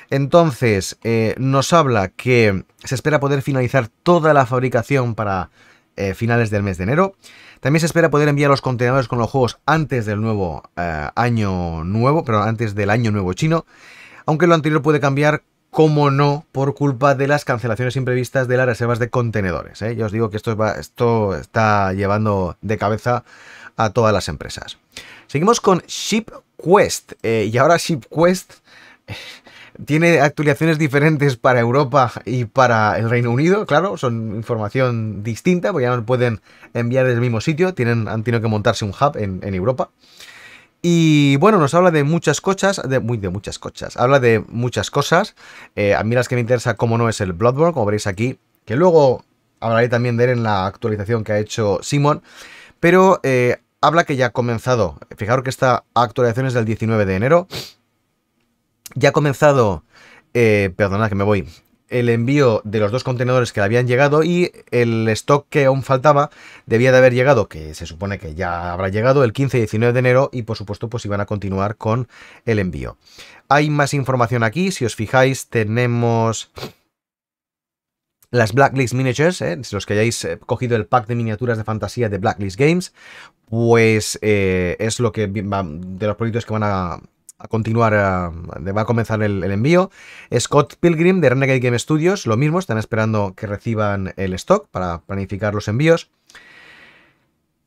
Entonces, eh, nos habla que se espera poder finalizar toda la fabricación para eh, finales del mes de enero. También se espera poder enviar los contenedores con los juegos antes del nuevo año nuevo, pero antes del año nuevo chino. Aunque lo anterior puede cambiar como no, por culpa de las cancelaciones imprevistas de las reservas de contenedores. ¿eh? Yo os digo que esto, está llevando de cabeza a todas las empresas. Seguimos con ShipQuest. Eh, y ahora ShipQuest eh, tiene actualizaciones diferentes para Europa y para el Reino Unido. Claro, son información distinta, porque ya no pueden enviar el mismo sitio. Tienen, han tenido que montarse un hub en Europa. Y bueno, nos habla de muchas cochas, de, muy, de muchas cochas, habla de muchas cosas. Eh, a mí las que me interesa, como no, es el Bloodborne, como veréis aquí, que luego hablaré también de él en la actualización que ha hecho Simon, pero eh, habla que ya ha comenzado, fijaros que esta actualización es del 19 de enero, ya ha comenzado, eh, perdonad que me voy, el envío de los dos contenedores que le habían llegado y el stock que aún faltaba debía de haber llegado, que se supone que ya habrá llegado el 15 y 19 de enero y por supuesto pues iban a continuar con el envío. Hay más información aquí, si os fijáis tenemos las Blacklist Miniatures, ¿eh? los que hayáis eh, cogido el pack de miniaturas de fantasía de Blacklist Games, pues eh, es lo que de los proyectos que van a a continuar, va a comenzar el, envío. Scott Pilgrim de Renegade Game Studios, lo mismo, están esperando que reciban el stock para planificar los envíos.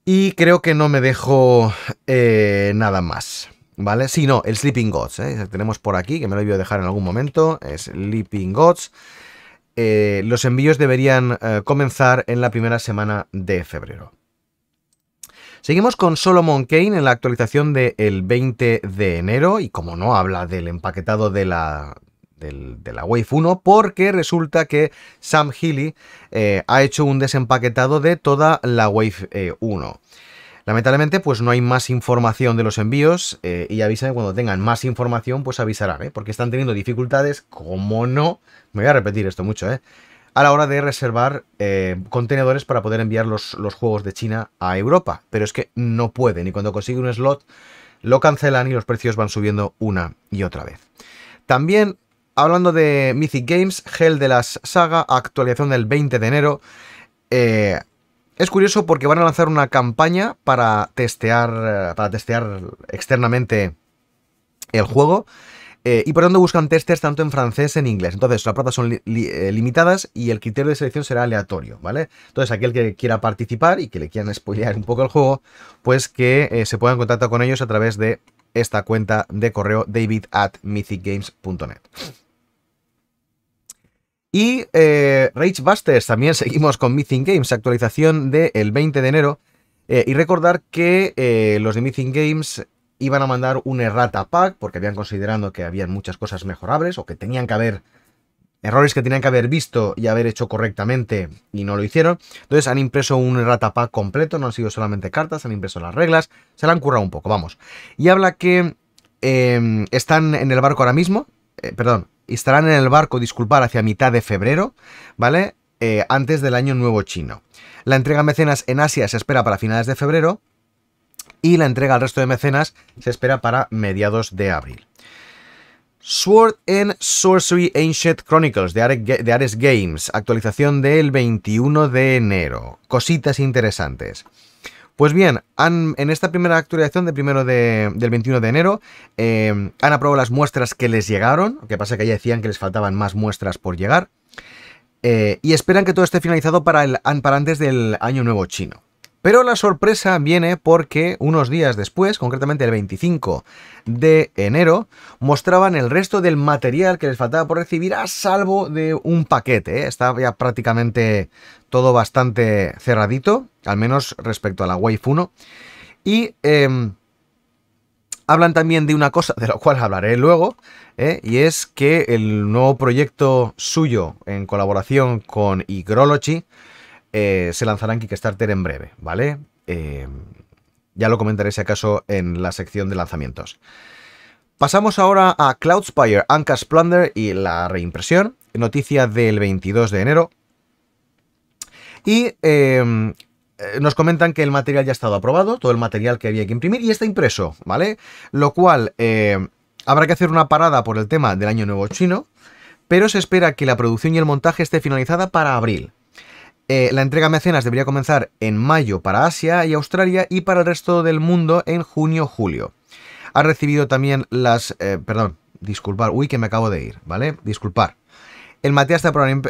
Y creo que no me dejo eh, nada más. ¿Vale? Sí, no, el Sleeping Gods. ¿eh? Tenemos por aquí, que me lo voy a dejar en algún momento. Sleeping Gods. Eh, los envíos deberían comenzar en la primera semana de febrero. Seguimos con Solomon Kane en la actualización del 20 de enero y como no habla del empaquetado de la, de la Wave 1 porque resulta que Sam Healy eh, ha hecho un desempaquetado de toda la Wave 1. Eh, Lamentablemente, pues no hay más información de los envíos eh, y avisan cuando tengan más información, pues avisarán, porque están teniendo dificultades, como no, me voy a repetir esto mucho, ¿eh? a la hora de reservar eh, contenedores para poder enviar los, juegos de China a Europa. Pero es que no pueden y cuando consigue un slot lo cancelan y los precios van subiendo una y otra vez. También, hablando de Mythic Games, Hell de las Saga, actualización del 20 de enero. Eh, es curioso porque van a lanzar una campaña para testear, eh, para testear externamente el juego. Eh, y por tanto buscan testers tanto en francés en inglés. Entonces las plazas son eh, limitadas y el criterio de selección será aleatorio, ¿vale? Entonces aquel que quiera participar y que le quieran spoilear un poco el juego, pues que eh, se puedan contactar con ellos a través de esta cuenta de correo david at Y eh, Rage Busters, también seguimos con Mythic Games, actualización del 20 de enero. y recordar que los de Mythic Games iban a mandar un errata pack porque habían considerado que había muchas cosas mejorables o que tenían que haber errores que tenían que haber visto y haber hecho correctamente y no lo hicieron. Entonces han impreso un errata pack completo, no han sido solamente cartas, han impreso las reglas, se la han currado un poco, vamos. Y habla que em, están en el barco ahora mismo, eh, perdón, estarán en el barco, disculpar, hacia mitad de febrero, ¿vale? Eh, antes del año nuevo chino. La entrega mecenas en Asia se espera para finales de febrero y la entrega al resto de mecenas se espera para mediados de abril. Sword and Sorcery Ancient Chronicles de Ares Games, actualización del 21 de enero. Cositas interesantes. Pues bien, en esta primera actualización de primero del 21 de enero em, han aprobado las muestras que les llegaron, lo que pasa que ya decían que les faltaban más muestras por llegar, eh, y esperan que todo esté finalizado para, el, para antes del año nuevo chino. Pero la sorpresa viene porque unos días después, concretamente el 25 de enero, mostraban el resto del material que les faltaba por recibir, a salvo de un paquete. ¿eh? Estaba ya prácticamente todo bastante cerradito, al menos respecto a la Wave 1. Y... Em, hablan también de una cosa de la cual hablaré luego, ¿eh? y es que el nuevo proyecto suyo en colaboración con Igrology eh, se lanzarán en Kickstarter en breve, ¿vale? Eh, ya lo comentaré si acaso en la sección de lanzamientos. Pasamos ahora a Cloudspire, Anca's Plunder y la reimpresión. Noticia del 22 de enero. Y em, eh, nos comentan que el material ya ha estado aprobado, todo el material que había que imprimir y está impreso, ¿vale? Lo cual em, habrá que hacer una parada por el tema del Año Nuevo Chino, pero se espera que la producción y el montaje esté finalizada para abril. Eh, la entrega mecenas debería comenzar en mayo para Asia y Australia y para el resto del mundo en junio-julio. Ha recibido también las... Eh, perdón, disculpar, uy que me acabo de ir, ¿vale? Disculpar. El Matías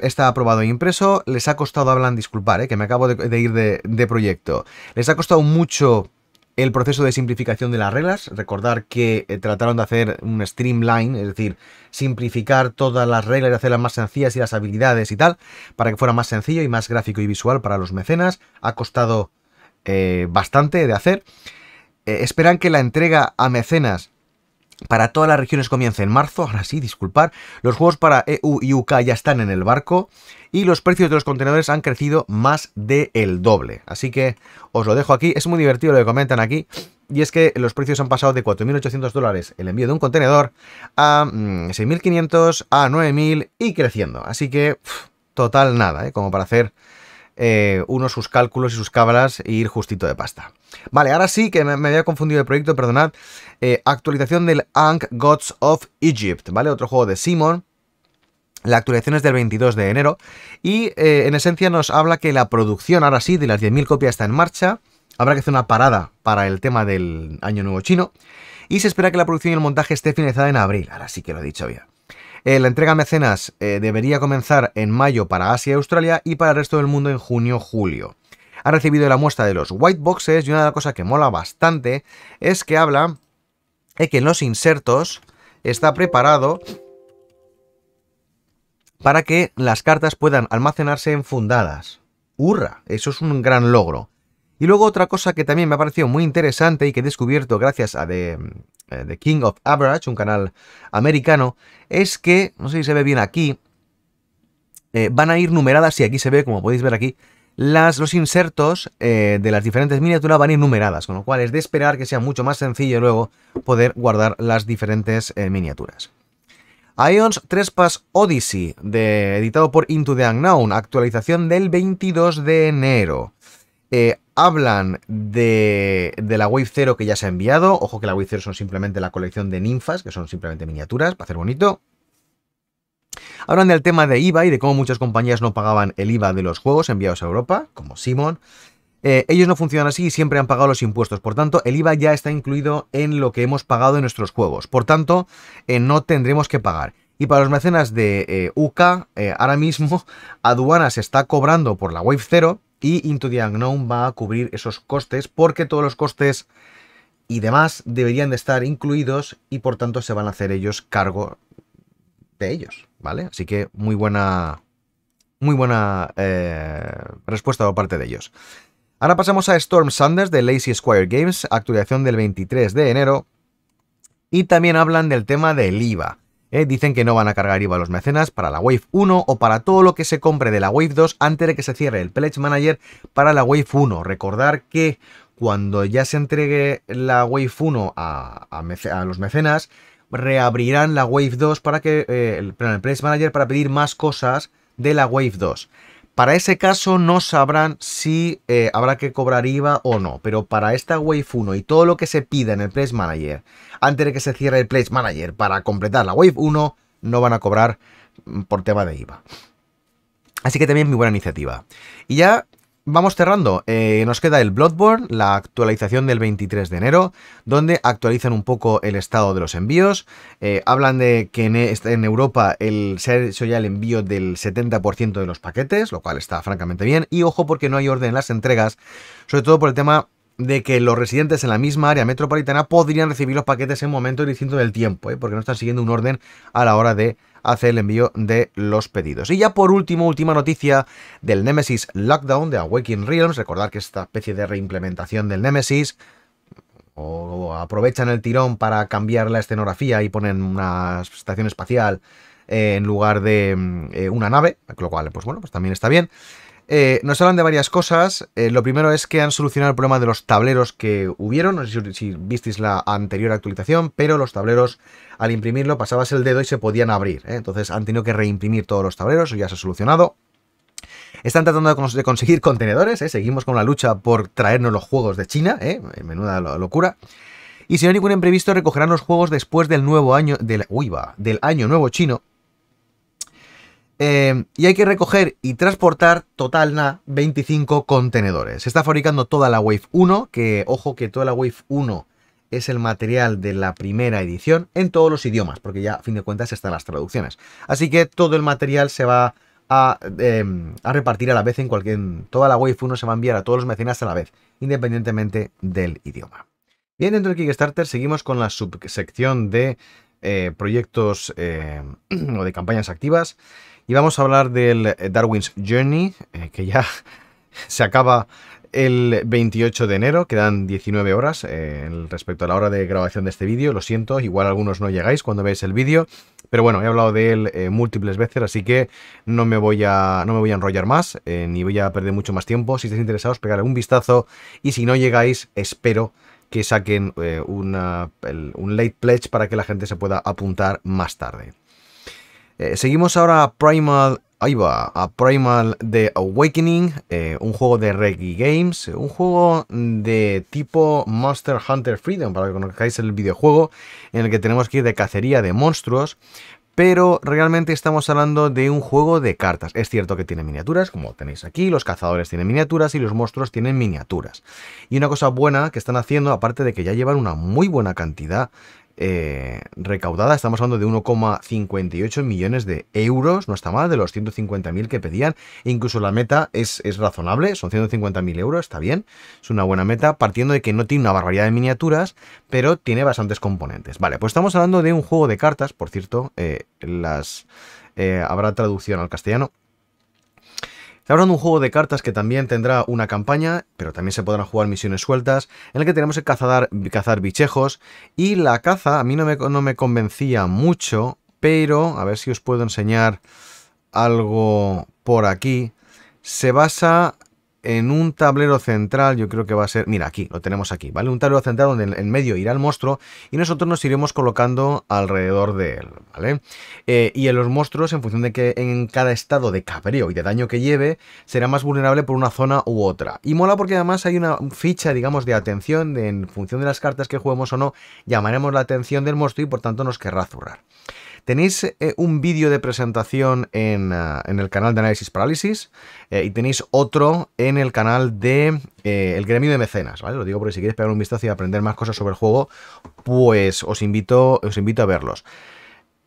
está aprobado e impreso, les ha costado, hablan, disculpar, ¿eh? que me acabo de, ir de proyecto. Les ha costado mucho el proceso de simplificación de las reglas. Recordar que eh, trataron de hacer un streamline, es decir, simplificar todas las reglas y hacerlas más sencillas y las habilidades y tal, para que fuera más sencillo y más gráfico y visual para los mecenas. Ha costado eh, bastante de hacer. Eh, esperan que la entrega a mecenas para todas las regiones comienza en marzo, ahora sí, disculpar. Los juegos para EU y UK ya están en el barco y los precios de los contenedores han crecido más del el doble. Así que os lo dejo aquí, es muy divertido lo que comentan aquí. Y es que los precios han pasado de 4.800 dólares el envío de un contenedor a 6.500, mm, a 9.000 y creciendo. Así que, total nada, ¿eh? como para hacer eh, uno sus cálculos y sus cábalas e ir justito de pasta. Vale, ahora sí que me, había confundido el proyecto, perdonad. Eh, actualización del Ankh Gods of Egypt, ¿vale? Otro juego de Simon. La actualización es del 22 de enero y eh, en esencia nos habla que la producción ahora sí de las 10.000 copias está en marcha. Habrá que hacer una parada para el tema del Año Nuevo Chino y se espera que la producción y el montaje esté finalizada en abril. Ahora sí que lo he dicho bien. Eh, la entrega a mecenas eh, debería comenzar en mayo para Asia y Australia y para el resto del mundo en junio-julio. Ha recibido la muestra de los white boxes y una de las cosas que mola bastante es que habla de que en los insertos está preparado para que las cartas puedan almacenarse en fundadas. ¡Hurra! Eso es un gran logro. Y luego otra cosa que también me ha parecido muy interesante y que he descubierto gracias a The, eh, King of Average, un canal americano, es que, no sé si se ve bien aquí, eh, van a ir numeradas, y aquí se ve, como podéis ver aquí, las, los insertos eh, de las diferentes miniaturas van a ir numeradas, con lo cual es de esperar que sea mucho más sencillo luego poder guardar las diferentes miniaturas. Ions Pass Odyssey, editado por Into the Unknown, actualización del 22 de enero. Hablan de, la Wave 0 que ya se ha enviado. Ojo que la Wave 0 son simplemente la colección de ninfas, que son simplemente miniaturas, para hacer bonito. Hablan del tema de IVA y de cómo muchas compañías no pagaban el IVA de los juegos enviados a Europa, como Simon. Eh, ellos no funcionan así y siempre han pagado los impuestos. Por tanto, el IVA ya está incluido en lo que hemos pagado en nuestros juegos. Por tanto, eh, no tendremos que pagar. Y para los mecenas de eh, eh ahora mismo, aduana se está cobrando por la Wave 0 y Into the va a cubrir esos costes porque todos los costes y demás deberían de estar incluidos y por tanto se van a hacer ellos cargo de ellos, ¿vale? Así que muy buena, muy buena eh, respuesta por parte de ellos. Ahora pasamos a Storm Sanders de Lazy Squire Games, actualización del 23 de enero. Y también hablan del tema del IVA. Eh, dicen que no van a cargar IVA a los mecenas para la Wave 1 o para todo lo que se compre de la Wave 2 antes de que se cierre el Pledge Manager para la Wave 1. Recordar que cuando ya se entregue la Wave 1 a, los mecenas, reabrirán la Wave 2 para que, eh, el, el Pledge Manager para pedir más cosas de la Wave 2. Para ese caso no sabrán si eh, habrá que cobrar IVA o no, pero para esta Wave 1 y todo lo que se pida en el Place Manager, antes de que se cierre el Place Manager para completar la Wave 1, no van a cobrar mm, por tema de IVA. Así que también muy buena iniciativa. Y ya Vamos cerrando, eh, nos queda el Bloodborne, la actualización del 23 de enero, donde actualizan un poco el estado de los envíos, eh, hablan de que e-, en, Europa el, se ha hecho ya el envío del 70% de los paquetes, lo cual está francamente bien, y ojo porque no hay orden en las entregas, sobre todo por el tema de que los residentes en la misma área metropolitana podrían recibir los paquetes en momentos distintos del tiempo, ¿eh? porque no están siguiendo un orden a la hora de hace el envío de los pedidos. Y ya por último, última noticia del Nemesis Lockdown de Awakening Realms. Recordar que esta especie de reimplementación del Nemesis o aprovechan el tirón para cambiar la escenografía y ponen una estación espacial en lugar de mm, eh, una nave, lo cual, pues bueno, pues también está bien. Eh, nos hablan de varias cosas. Eh, lo primero es que han solucionado el problema de los tableros que hubieron. No sé si, visteis la anterior actualización, pero los tableros al imprimirlo pasabas el dedo y se podían abrir. ¿eh? Entonces han tenido que reimprimir todos los tableros, eso ya se ha solucionado. Están tratando de, conseguir contenedores, seguimos con la lucha por traernos los juegos de China, menuda locura. Y si no hay ningún imprevisto, recogerán los juegos después del nuevo año, del, uy, va, del año nuevo chino, Em, y hay que recoger y transportar total 25 contenedores. Se está fabricando toda la Wave 1, que ojo que toda la Wave 1 es el material de la primera edición en todos los idiomas, porque ya a fin de cuentas están las traducciones. Así que todo el material se va a, em, repartir a la vez en cualquier... toda la Wave 1 se va a enviar a todos los mecenas a la vez, independientemente del idioma. Bien, dentro del Kickstarter seguimos con la subsección de eh, proyectos em, o de campañas activas. Y vamos a hablar del eh, Darwin's Journey, eh, que ya se acaba el 28 de enero, quedan 19 horas eh, respecto a la hora de grabación de este vídeo, lo siento, igual algunos no llegáis cuando veáis el vídeo, pero bueno, he hablado de él múltiples veces, así que no me voy a, no me voy a enrollar más, ni voy a perder mucho más tiempo, si estáis interesados, pegaré un vistazo, y si no llegáis, espero que saquen un late pledge para que la gente se pueda apuntar más tarde. Eh, seguimos ahora a Primal, ahí va, a Primal The Awakening, eh, un juego de Reggie Games, un juego de tipo Monster Hunter Freedom, para que conozcáis el videojuego en el que tenemos que ir de cacería de monstruos, pero realmente estamos hablando de un juego de cartas. Es cierto que tiene miniaturas, como tenéis aquí, los cazadores tienen miniaturas y los monstruos tienen miniaturas. Y una cosa buena que están haciendo, aparte de que ya llevan una muy buena cantidad eh, recaudada. Estamos hablando de 1,58 millones de euros, no está mal, de los 150.000 que pedían. incluso la meta es, es razonable, son 150.000 euros, está bien, es una buena meta, partiendo de que no tiene una barbaridad de miniaturas, pero tiene bastantes componentes. Vale, pues estamos hablando de un juego de cartas, por cierto, eh, las eh, habrá traducción al castellano. Se habrá un juego de cartas que también tendrá una campaña, pero también se podrán jugar misiones sueltas, en el que tenemos que cazar, cazar bichejos. Y la caza a mí no me convencía mucho, pero a ver si os puedo enseñar algo por aquí. Se basa en un tablero central, yo creo que va a ser, mira, aquí, lo tenemos aquí, ¿vale? Un tablero central donde en medio irá el monstruo y nosotros nos iremos colocando alrededor de él, ¿vale? Eh, y en los monstruos, en función de que en cada estado de cabreo y de daño que lleve, será más vulnerable por una zona u otra. Y mola porque además hay una ficha, digamos, de atención, en función de las cartas que juguemos o no, llamaremos la atención del monstruo y por tanto nos querrá zurrar. Tenéis eh, un vídeo de presentación ah, en, el canal de Análisis Parálisis eh, y tenéis otro en el canal de eh, El Gremio de Mecenas, ¿vale? Lo digo porque si quieres pegar un vistazo y aprender más cosas sobre el juego, pues os invito, os invito a verlos.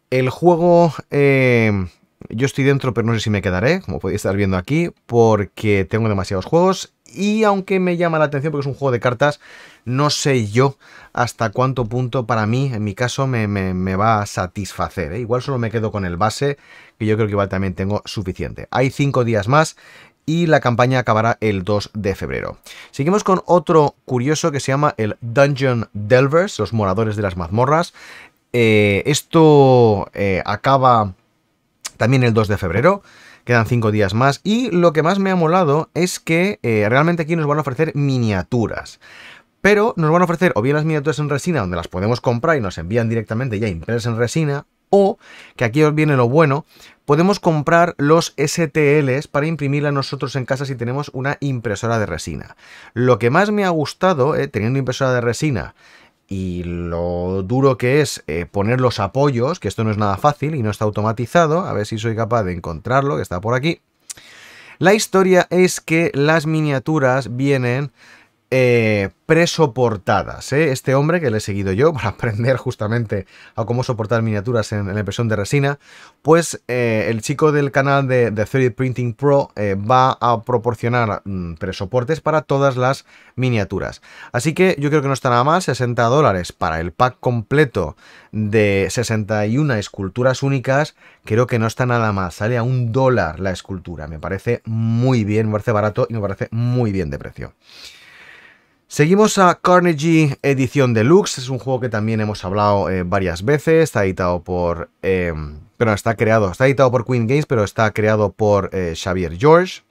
El juego... Eh, yo estoy dentro, pero no sé si me quedaré, como podéis estar viendo aquí, porque tengo demasiados juegos y aunque me llama la atención porque es un juego de cartas, no sé yo hasta cuánto punto para mí, en mi caso, me, va a satisfacer. ¿eh? Igual solo me quedo con el base, que yo creo que igual también tengo suficiente. Hay cinco días más y la campaña acabará el 2 de febrero. Seguimos con otro curioso que se llama el Dungeon Delvers, los moradores de las mazmorras. Eh, esto eh, acaba también el 2 de febrero. Quedan 5 días más. Y lo que más me ha molado es que eh, realmente aquí nos van a ofrecer miniaturas. Pero nos van a ofrecer o bien las miniaturas en resina, donde las podemos comprar y nos envían directamente ya impresas en resina, o que aquí os viene lo bueno, podemos comprar los STLs para imprimirla nosotros en casa si tenemos una impresora de resina. Lo que más me ha gustado, eh, teniendo impresora de resina, y lo duro que es eh, poner los apoyos, que esto no es nada fácil y no está automatizado, a ver si soy capaz de encontrarlo, que está por aquí. La historia es que las miniaturas vienen eh, presoportadas. ¿eh? Este hombre que le he seguido yo para aprender justamente a cómo soportar miniaturas en, la impresión de resina, pues eh, el chico del canal de, 3D Printing Pro va a proporcionar mm, presoportes para todas las miniaturas. Así que yo creo que no está nada más 60 dólares para el pack completo de 61 esculturas únicas, creo que no está nada más sale a un dólar la escultura, me parece muy bien, me parece barato y me parece muy bien de precio. Seguimos a Carnegie Edición Deluxe, es un juego que también hemos hablado eh, varias veces, está editado por... Eh, está creado, está editado por Queen Games, pero está creado por eh, Xavier George.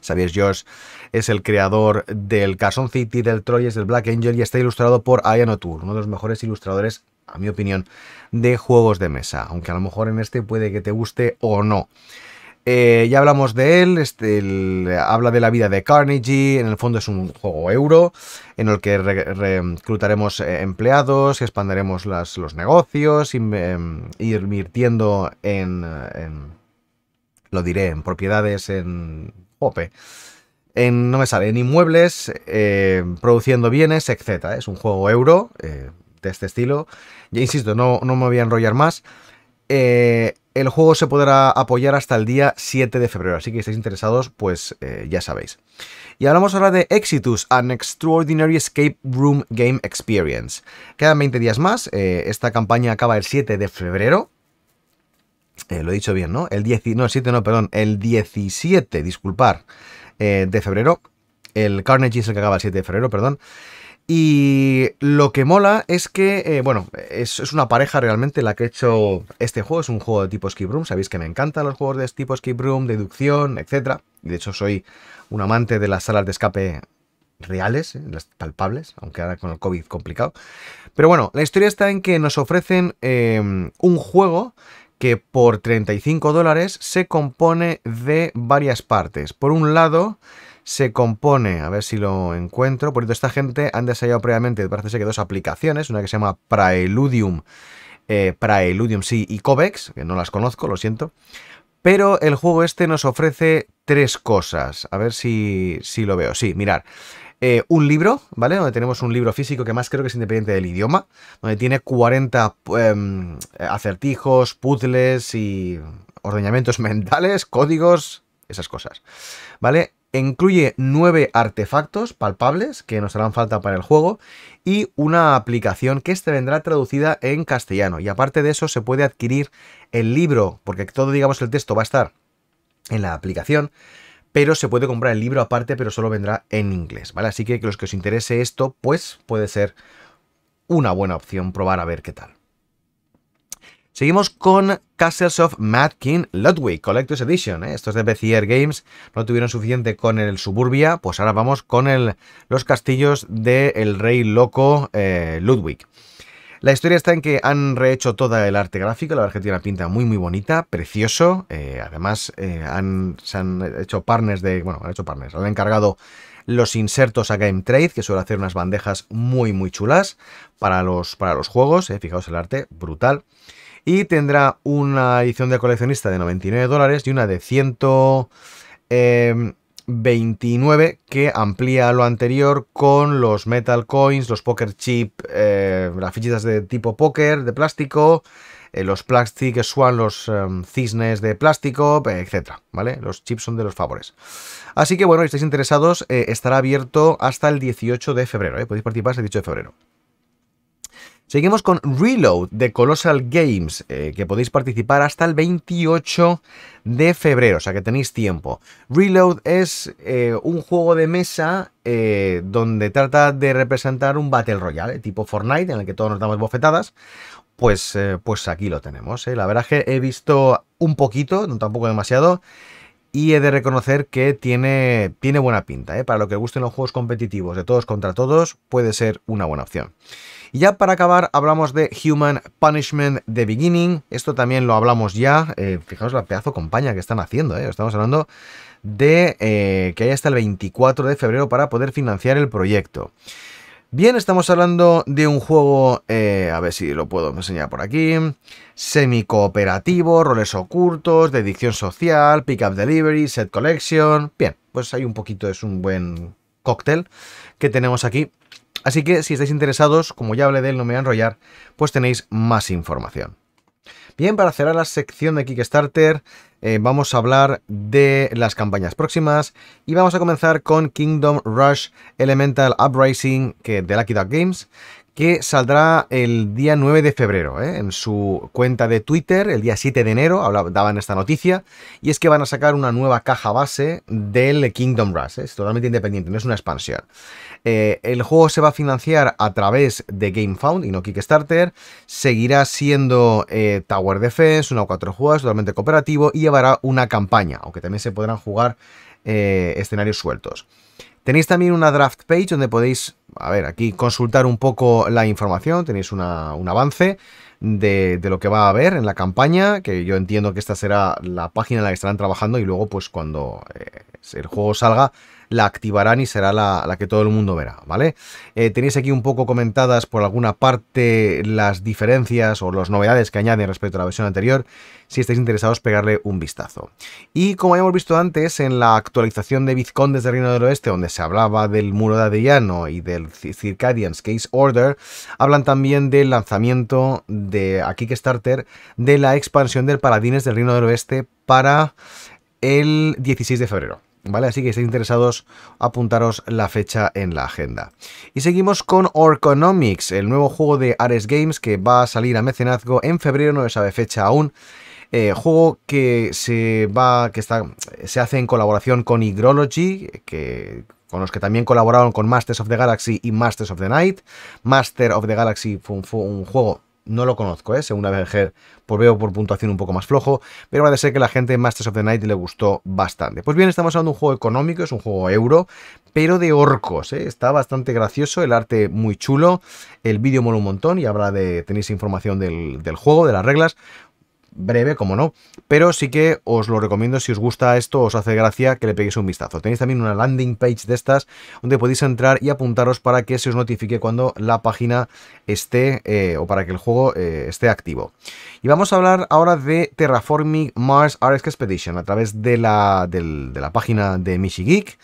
Xavier George es el creador del Carson City, del Troyes, del Black Angel y está ilustrado por Aya Tour, uno de los mejores ilustradores, a mi opinión, de juegos de mesa, aunque a lo mejor en este puede que te guste o no. Eh, ya hablamos de él, este, habla de la vida de Carnegie, en el fondo es un juego euro en el que reclutaremos eh, empleados, expanderemos los negocios, em, invirtiendo en, lo diré, en propiedades, en... E. en, no me sale, en inmuebles, eh, produciendo bienes, etc. Es un juego euro de este estilo. Ya insisto, no, no me voy a enrollar más. El juego se podrá apoyar hasta el día 7 de febrero, así que si estáis interesados, pues eh, ya sabéis. Y hablamos ahora de Exitus, An Extraordinary Escape Room Game Experience. Quedan 20 días más, eh, esta campaña acaba el 7 de febrero. Eh, lo he dicho bien, ¿no? El 10, no, 7, no, perdón, el 17, disculpar, de febrero. El Carnegie es el que acaba el 7 de febrero, perdón. Y lo que mola es que, eh, bueno, es, una pareja realmente la que he hecho este juego. Es un juego de tipo skip room. Sabéis que me encantan los juegos de tipo skip room, deducción, etc. De hecho, soy un amante de las salas de escape reales, eh, las palpables, aunque ahora con el COVID complicado. Pero bueno, la historia está en que nos ofrecen em, un juego que por 35 dólares se compone de varias partes. Por un lado, se compone, a ver si lo encuentro, por esta gente han desarrollado previamente, parece ser que dos aplicaciones, una que se llama Praeludium, eh, sí y Covex, que no las conozco, lo siento, pero el juego este nos ofrece tres cosas, a ver si, lo veo, sí, mirar. Eh, un libro, ¿vale? Donde tenemos un libro físico que más creo que es independiente del idioma, donde tiene 40 em, acertijos, puzzles y ordeñamientos mentales, códigos, esas cosas, ¿vale? Incluye nueve artefactos palpables que nos harán falta para el juego y una aplicación que este vendrá traducida en castellano. Y aparte de eso se puede adquirir el libro, porque todo digamos el texto va a estar en la aplicación, pero se puede comprar el libro aparte, pero solo vendrá en inglés, ¿vale? Así que los que os interese esto, pues puede ser una buena opción probar a ver qué tal. Seguimos con Castles of Mad King Ludwig Collector's Edition. ¿eh? Estos de Bézier Games no tuvieron suficiente con el Suburbia, pues ahora vamos con el, los castillos del rey loco eh, Ludwig. La historia está en que han rehecho todo el arte gráfico, la verdad que tiene una pinta muy muy bonita, precioso. Eh, además, han, se han hecho partners de. Bueno, han hecho partners, han encargado los insertos a Game Trade, que suele hacer unas bandejas muy muy chulas para los, para los juegos. Fijaos el arte, brutal. Y tendrá una edición de coleccionista de 99 dólares y una de 129 em, que amplía lo anterior con los metal coins, los poker chip, eh, las fichitas de tipo poker, de plástico, eh, los plastic swan, los em, cisnes de plástico, etcétera, ¿vale? Los chips son de los favores. Así que bueno, si estáis interesados, eh, estará abierto hasta el 18 de febrero, podéis participar el 18 de febrero. Seguimos con Reload de Colossal Games, eh, que podéis participar hasta el 28 de febrero, o sea que tenéis tiempo. Reload es eh, un juego de mesa eh, donde trata de representar un Battle Royale, tipo Fortnite, en el que todos nos damos bofetadas. Pues, pues aquí lo tenemos. La verdad es que he visto un poquito, no tampoco demasiado y he de reconocer que tiene, tiene buena pinta. Para lo que gusten los juegos competitivos de todos contra todos, puede ser una buena opción ya para acabar hablamos de Human Punishment The Beginning, esto también lo hablamos ya, eh, fijaos la pedazo compañía que están haciendo, eh. estamos hablando de eh, que hay hasta el 24 de febrero para poder financiar el proyecto. Bien, estamos hablando de un juego, a ver si lo puedo enseñar por aquí, semi-cooperativo, roles ocultos, de edición social, pick-up delivery, set collection... Bien, pues hay un poquito, es un buen cóctel que tenemos aquí Así que si estáis interesados, como ya hablé de él, no me voy a enrollar, pues tenéis más información. Bien, para cerrar la sección de Kickstarter, eh, vamos a hablar de las campañas próximas y vamos a comenzar con Kingdom Rush Elemental Uprising que, de Lucky Duck Games, que saldrá el día 9 de febrero. ¿eh? En su cuenta de Twitter, el día 7 de enero, daban esta noticia, y es que van a sacar una nueva caja base del Kingdom Rush. ¿eh? Es totalmente independiente, no es una expansión. Eh, el juego se va a financiar a través de GameFound y no Kickstarter. Seguirá siendo Tower Defense, una o cuatro jugadas, totalmente cooperativo, y llevará una campaña, aunque también se podrán jugar escenarios sueltos. Tenéis también una draft page donde podéis, a ver, aquí consultar un poco la información, tenéis un avance de, lo que va a haber en la campaña, que yo entiendo que esta será la página en la que estarán trabajando y luego pues cuando eh, el juego salga la activarán y será la, que todo el mundo verá, ¿vale? Eh, tenéis aquí un poco comentadas por alguna parte las diferencias o las novedades que añaden respecto a la versión anterior, si estáis interesados pegarle un vistazo. Y como hemos visto antes, en la actualización de Vizcondes del Reino del Oeste, donde se hablaba del muro de Adriano y del Circadian Case Order, hablan también del lanzamiento de a Kickstarter de la expansión del Paladines del Reino del Oeste para el 16 de febrero. ¿vale? Así que si estáis interesados, apuntaros la fecha en la agenda. Y seguimos con Orconomics, el nuevo juego de Ares Games que va a salir a mecenazgo en febrero, no se sabe fecha aún. Eh, juego que se va, que está, se hace en colaboración con Igrology, que con los que también colaboraron con Masters of the Galaxy y Masters of the Night. Master of the Galaxy fue un juego no lo conozco, ¿eh? según Avenger, por pues veo por puntuación un poco más flojo, pero parece ser que la gente Masters of the Night le gustó bastante. Pues bien, estamos hablando de un juego económico, es un juego euro, pero de orcos, ¿eh? está bastante gracioso, el arte muy chulo, el vídeo mola un montón y habrá de, tenéis información del, del juego, de las reglas, breve, como no, pero sí que os lo recomiendo si os gusta esto, os hace gracia que le peguéis un vistazo. Tenéis también una landing page de estas donde podéis entrar y apuntaros para que se os notifique cuando la página esté eh, o para que el juego eh, esté activo. Y vamos a hablar ahora de Terraforming Mars Arsk Expedition a través de la, de la página de Michigeek.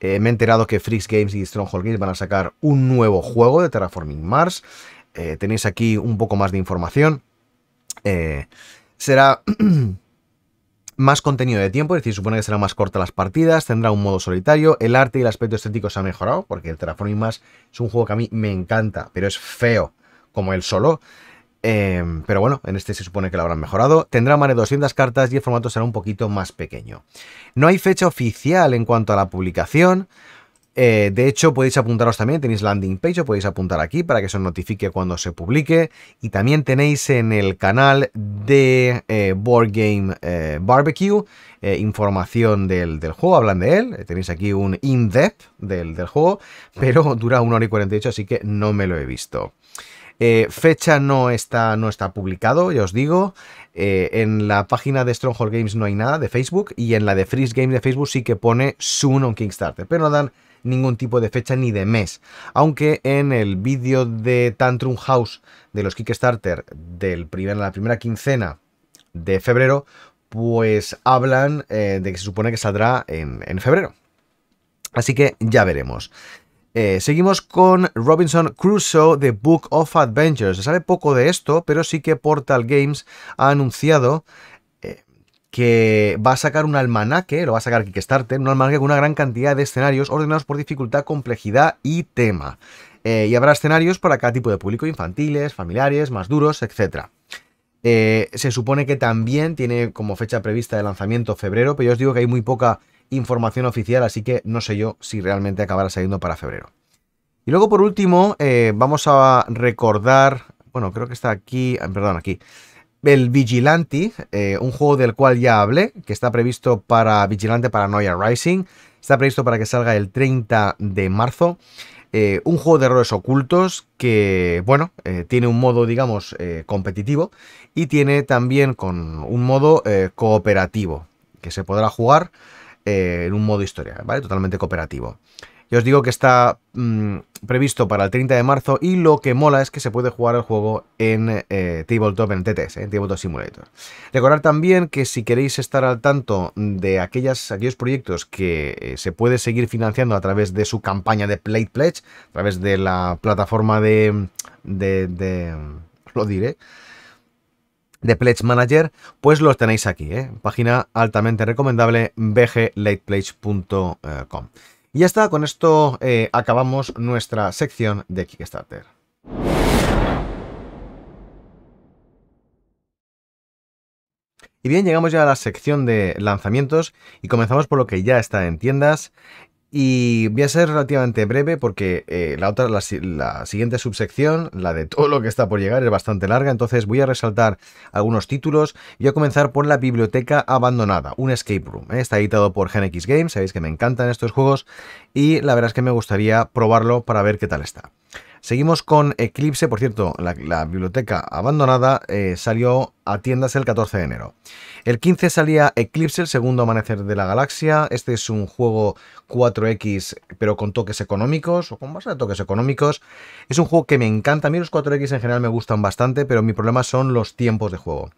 Eh, me he enterado que Freaks Games y Stronghold Games van a sacar un nuevo juego de Terraforming Mars. Eh, tenéis aquí un poco más de información. Eh, será más contenido de tiempo, es decir, supone que serán más cortas las partidas, tendrá un modo solitario, el arte y el aspecto estético se han mejorado, porque el y más es un juego que a mí me encanta, pero es feo como el solo. Em, pero bueno, en este se supone que lo habrán mejorado. Tendrá más de 200 cartas y el formato será un poquito más pequeño. No hay fecha oficial en cuanto a la publicación, eh, de hecho, podéis apuntaros también, tenéis landing page, podéis apuntar aquí para que se os notifique cuando se publique. Y también tenéis en el canal de eh, Board Game eh, Barbecue información del, juego, hablan de él. Tenéis aquí un in-depth del, del, juego, pero dura 1 hora y 48, así que no me lo he visto. fecha no está, no está publicado, ya os digo. en la página de Stronghold Games no hay nada de Facebook y en la de Freeze Games de Facebook sí que pone soon on Kickstarter, pero no dan ningún tipo de fecha ni de mes. Aunque en el vídeo de Tantrum House de los Kickstarter del primer, la primera quincena de febrero, pues hablan eh, de que se supone que saldrá en, febrero. Así que ya veremos. Eh, seguimos con Robinson Crusoe, The Book of Adventures. Se sabe poco de esto, pero sí que Portal Games ha anunciado que va a sacar un almanaque, lo va a sacar Kickstarter, un almanaque con una gran cantidad de escenarios ordenados por dificultad, complejidad y tema. Eh, y habrá escenarios para cada tipo de público, infantiles, familiares, más duros, etc. Eh, se supone que también tiene como fecha prevista de lanzamiento febrero, pero yo os digo que hay muy poca información oficial, así que no sé yo si realmente acabará saliendo para febrero. Y luego por último, eh, vamos a recordar, bueno, creo que está aquí, ah, perdón, aquí el Vigilante, eh, un juego del cual ya hablé, que está previsto para Vigilante Paranoia Rising, está previsto para que salga el 30 de marzo. Eh, un juego de errores ocultos que, bueno, eh, tiene un modo, digamos, competitivo y tiene también con un modo cooperativo, que se podrá jugar en un modo historia, ¿vale? Totalmente cooperativo os digo que está mm, previsto para el 30 de marzo y lo que mola es que se puede jugar el juego en eh, Tabletop, en TTS, en Tabletop Simulator. Recordar también que si queréis estar al tanto de aquellos proyectos que eh, se puede seguir financiando a través de su campaña de Plate Pledge, a través de la plataforma de... lo diré de Pledge Manager, pues los tenéis aquí, ¿eh? página altamente recomendable bglatepledge.com. Y ya está, con esto eh, acabamos nuestra sección de Kickstarter. Y bien, llegamos ya a la sección de lanzamientos y comenzamos por lo que ya está en tiendas. Y voy a ser relativamente breve porque eh, la otra, la, siguiente subsección, la de todo lo que está por llegar, es bastante larga. Entonces voy a resaltar algunos títulos. Voy a comenzar por la biblioteca abandonada, un escape room. ¿eh? Está editado por GeneX Games, sabéis que me encantan estos juegos y la verdad es que me gustaría probarlo para ver qué tal está. Seguimos con Eclipse, por cierto, la, biblioteca abandonada eh, salió a tiendas el 14 de enero. El 15 salía Eclipse, el segundo amanecer de la galaxia. Este es un juego 4X, pero con toques económicos, o con base de toques económicos. Es un juego que me encanta. A mí los 4X en general me gustan bastante, pero mi problema son los tiempos de juego.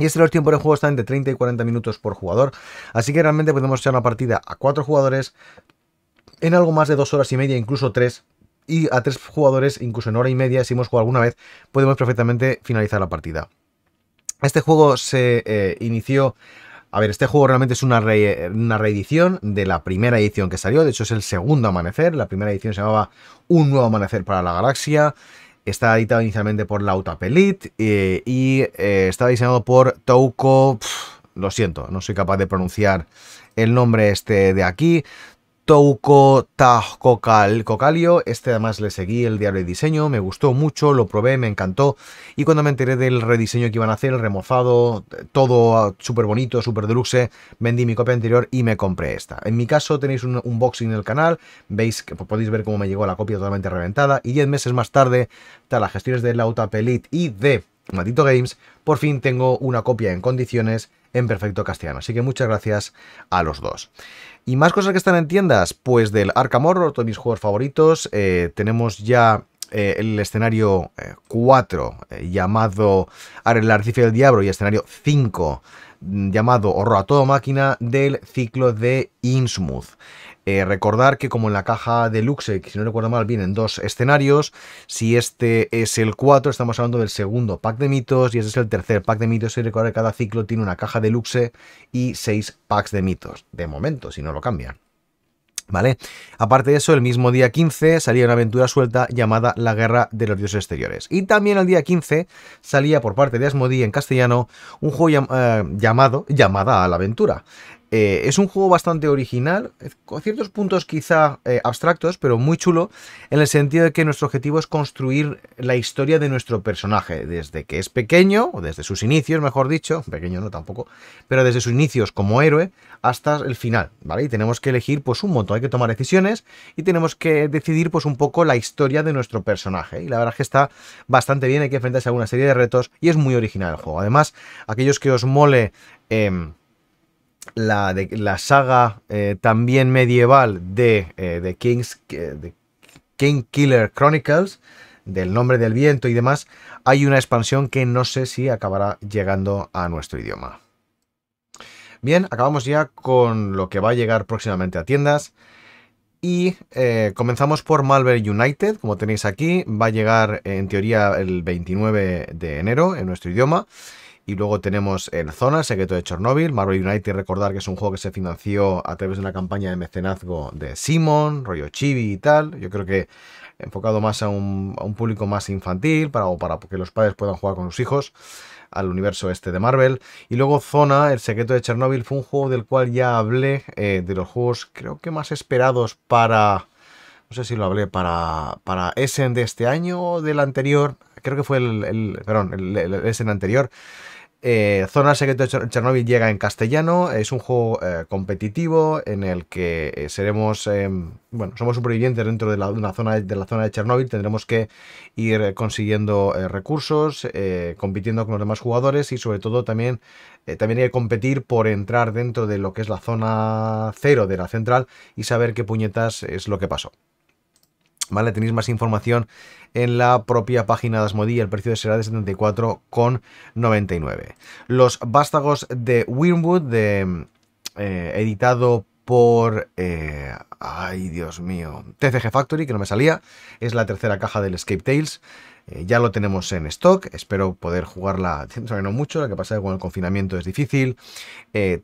Y este los tiempos de juego están entre 30 y 40 minutos por jugador, así que realmente podemos echar una partida a 4 jugadores en algo más de 2 horas y media, incluso 3 y a tres jugadores, incluso en hora y media, si hemos jugado alguna vez, podemos perfectamente finalizar la partida. Este juego se eh, inició a ver, este juego realmente es una, una, reedición de la primera edición que salió. De hecho, es el segundo amanecer. La primera edición se llamaba Un nuevo amanecer para la galaxia. Está editado inicialmente por Lautapelit eh, y estaba eh, está diseñado por Touko. lo siento, no soy capaz de pronunciar el nombre este de aquí. Touko Tajkokal Cocalio. Este además le seguí el diario de diseño, me gustó mucho, lo probé, me encantó. Y cuando me enteré del rediseño que iban a hacer, el remozado, todo súper bonito, súper deluxe, vendí mi copia anterior y me compré esta. En mi caso tenéis un unboxing en el canal, veis que podéis ver cómo me llegó la copia totalmente reventada. Y 10 meses más tarde, tras las gestiones de Lauta Pelit y de Matito Games, por fin tengo una copia en condiciones en perfecto castellano. Así que muchas gracias a los dos. Y más cosas que están en tiendas, pues del Arkham Horror, otro de mis juegos favoritos. Eh, tenemos ya eh, el escenario 4 eh, llamado El Artificio del Diablo y escenario 5 mm, llamado Horror a todo máquina del ciclo de Innsmouth. Eh, recordar que como en la caja deluxe, si no recuerdo mal, vienen dos escenarios. Si este es el 4, estamos hablando del segundo pack de mitos y ese es el tercer pack de mitos. Y recordar que cada ciclo tiene una caja de luxe y seis packs de mitos. De momento, si no lo cambian. ¿Vale? Aparte de eso, el mismo día 15 salía una aventura suelta llamada La Guerra de los Dioses Exteriores. Y también el día 15 salía por parte de Asmodi en castellano un juego eh, llamado Llamada a la Aventura. Eh, es un juego bastante original, eh, con ciertos puntos quizá eh, abstractos, pero muy chulo, en el sentido de que nuestro objetivo es construir la historia de nuestro personaje, desde que es pequeño, o desde sus inicios, mejor dicho, pequeño no tampoco, pero desde sus inicios como héroe hasta el final, ¿vale? Y tenemos que elegir pues un montón, hay que tomar decisiones y tenemos que decidir pues un poco la historia de nuestro personaje. Y la verdad es que está bastante bien, hay que enfrentarse a una serie de retos y es muy original el juego. Además, aquellos que os mole... Em, la, la saga eh, también medieval de, eh, King's, eh, King Killer Chronicles, del nombre del viento y demás, hay una expansión que no sé si acabará llegando a nuestro idioma. Bien, acabamos ya con lo que va a llegar próximamente a tiendas. Y comenzamos por Malver United, como tenéis aquí. Va a llegar en teoría el 29 de enero en nuestro idioma. Y luego tenemos el Zona, el secreto de Chernobyl, Marvel United, recordar que es un juego que se financió a través de una campaña de mecenazgo de Simon, rollo Chibi y tal. Yo creo que enfocado más a un, público más infantil, para, para que los padres puedan jugar con sus hijos al universo este de Marvel. Y luego Zona, el secreto de Chernobyl, fue un juego del cual ya hablé, eh, de los juegos creo que más esperados para... No sé si lo hablé para, para Essen de este año o del anterior. Creo que fue el, perdón, el, el Essen anterior. Eh, zona Secreto de Chernobyl llega en castellano, es un juego eh, competitivo en el que eh, seremos, em, bueno, somos supervivientes dentro de la, una zona, de la zona de Chernobyl, tendremos que ir consiguiendo recursos, compitiendo con los demás jugadores y sobre todo también, también hay que competir por entrar dentro de lo que es la zona cero de la central y saber qué puñetas es lo que pasó. Vale, tenéis más información en la propia página de Asmodi el precio será de 74,99. Los vástagos de Wyrmwood, de, eh, editado por... Eh, ay, Dios mío. TCG Factory, que no me salía. Es la tercera caja del Escape Tales. Eh, ya lo tenemos en stock. Espero poder jugarla no mucho. Lo que pasa es que con el confinamiento es difícil.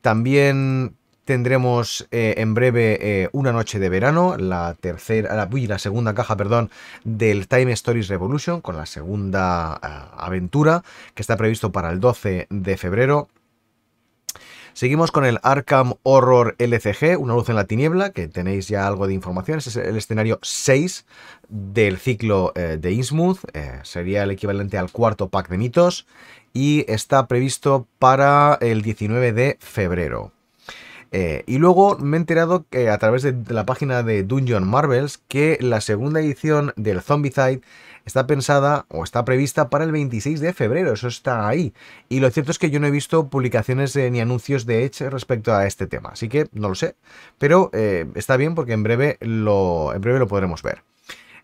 también Tendremos eh, en breve eh, una noche de verano, la tercera, la, segunda caja, perdón, del Time Stories Revolution, con la segunda eh, aventura, que está previsto para el 12 de febrero. Seguimos con el Arkham Horror LCG, Una luz en la tiniebla, que tenéis ya algo de información. es el escenario 6 del ciclo de Innsmouth. sería el equivalente al cuarto pack de mitos. Y está previsto para el 19 de febrero. Eh, y luego me he enterado que a través de, la página de Dungeon Marvels que la segunda edición del Zombicide está pensada o está prevista para el 26 de febrero, eso está ahí. Y lo cierto es que yo no he visto publicaciones eh, ni anuncios de Edge respecto a este tema, así que no lo sé. Pero eh, está bien porque en breve, lo, en breve lo podremos ver.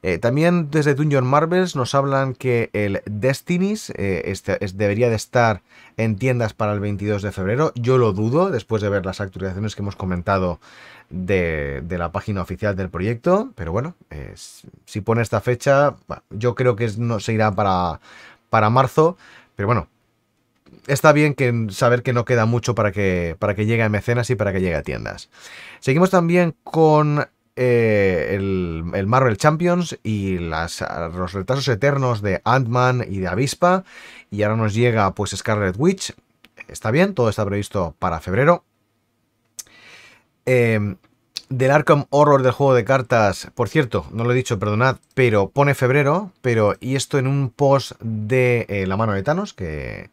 Eh, también desde Dungeon Marvels nos hablan que el Destinies eh, este, debería de estar en tiendas para el 22 de febrero. Yo lo dudo después de ver las actualizaciones que hemos comentado de, la página oficial del proyecto. Pero bueno, eh, si pone esta fecha, yo creo que no, se irá para, marzo. Pero bueno, está bien que saber que no queda mucho para que, para que llegue a mecenas y para que llegue a tiendas. Seguimos también con eh, el, Marvel Champions y los retrasos eternos de Ant-Man y de Avispa. Y ahora nos llega pues Scarlet Witch. Está bien, todo está previsto para febrero. Em, del Arkham Horror del juego de cartas, por cierto, no lo he dicho, perdonad, pero pone febrero, pero y esto en un post de eh, La mano de Thanos, que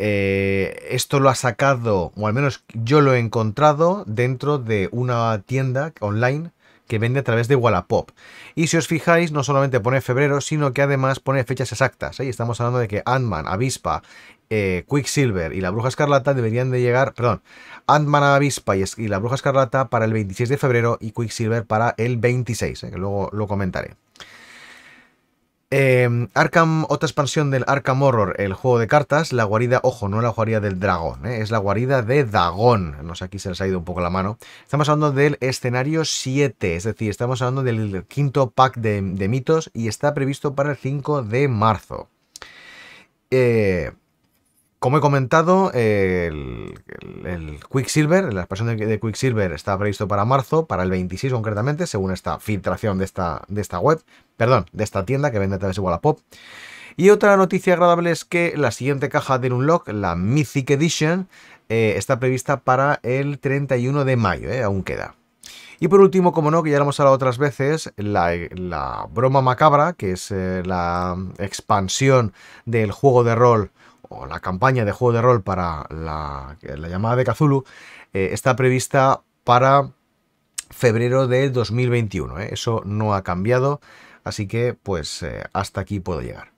eh, esto lo ha sacado, o al menos yo lo he encontrado, dentro de una tienda online que vende a través de Wallapop. Y si os fijáis, no solamente pone febrero, sino que además pone fechas exactas. Ahí ¿eh? estamos hablando de que Ant-Man, Avispa, eh, Quicksilver y la Bruja Escarlata deberían de llegar, perdón, Ant-Man, Avispa y, y, la Bruja Escarlata para el 26 de febrero y Quicksilver para el 26, que luego lo comentaré. Eh, Arkham, otra expansión del Arkham Horror, el juego de cartas, la guarida, ojo, no la guarida del dragón, eh, es la guarida de Dagón. No sé, aquí se les ha ido un poco la mano. Estamos hablando del escenario 7, es decir, estamos hablando del quinto pack de, de mitos y está previsto para el 5 de marzo. Eh, como he comentado, el, Quicksilver, la expansión de, Quicksilver está previsto para marzo, para el 26 concretamente, según esta filtración de esta, de esta web, perdón, de esta tienda que vende a través a Pop. Y otra noticia agradable es que la siguiente caja de Unlock, la Mythic Edition, eh, está prevista para el 31 de mayo, eh, aún queda. Y por último, como no, que ya lo hemos hablado otras veces, la, broma macabra, que es eh, la expansión del juego de rol o la campaña de juego de rol para la, llamada de Cthulhu eh, está prevista para febrero de 2021. Eh. Eso no ha cambiado, así que pues eh, hasta aquí puedo llegar.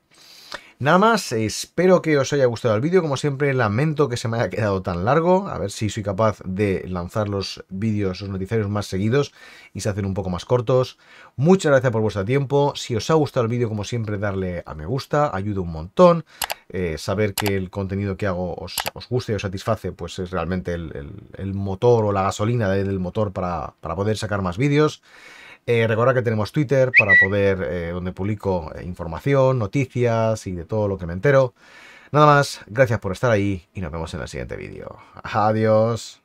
Nada más, espero que os haya gustado el vídeo, como siempre lamento que se me haya quedado tan largo, a ver si soy capaz de lanzar los vídeos, los noticiarios más seguidos y se hacen un poco más cortos. Muchas gracias por vuestro tiempo, si os ha gustado el vídeo como siempre darle a me gusta, ayuda un montón. Eh, saber que el contenido que hago os, guste y os satisface, pues es realmente el, motor o la gasolina del motor para, poder sacar más vídeos. Eh, recordad que tenemos Twitter para poder, eh, donde publico información, noticias y de todo lo que me entero. Nada más, gracias por estar ahí y nos vemos en el siguiente vídeo. Adiós.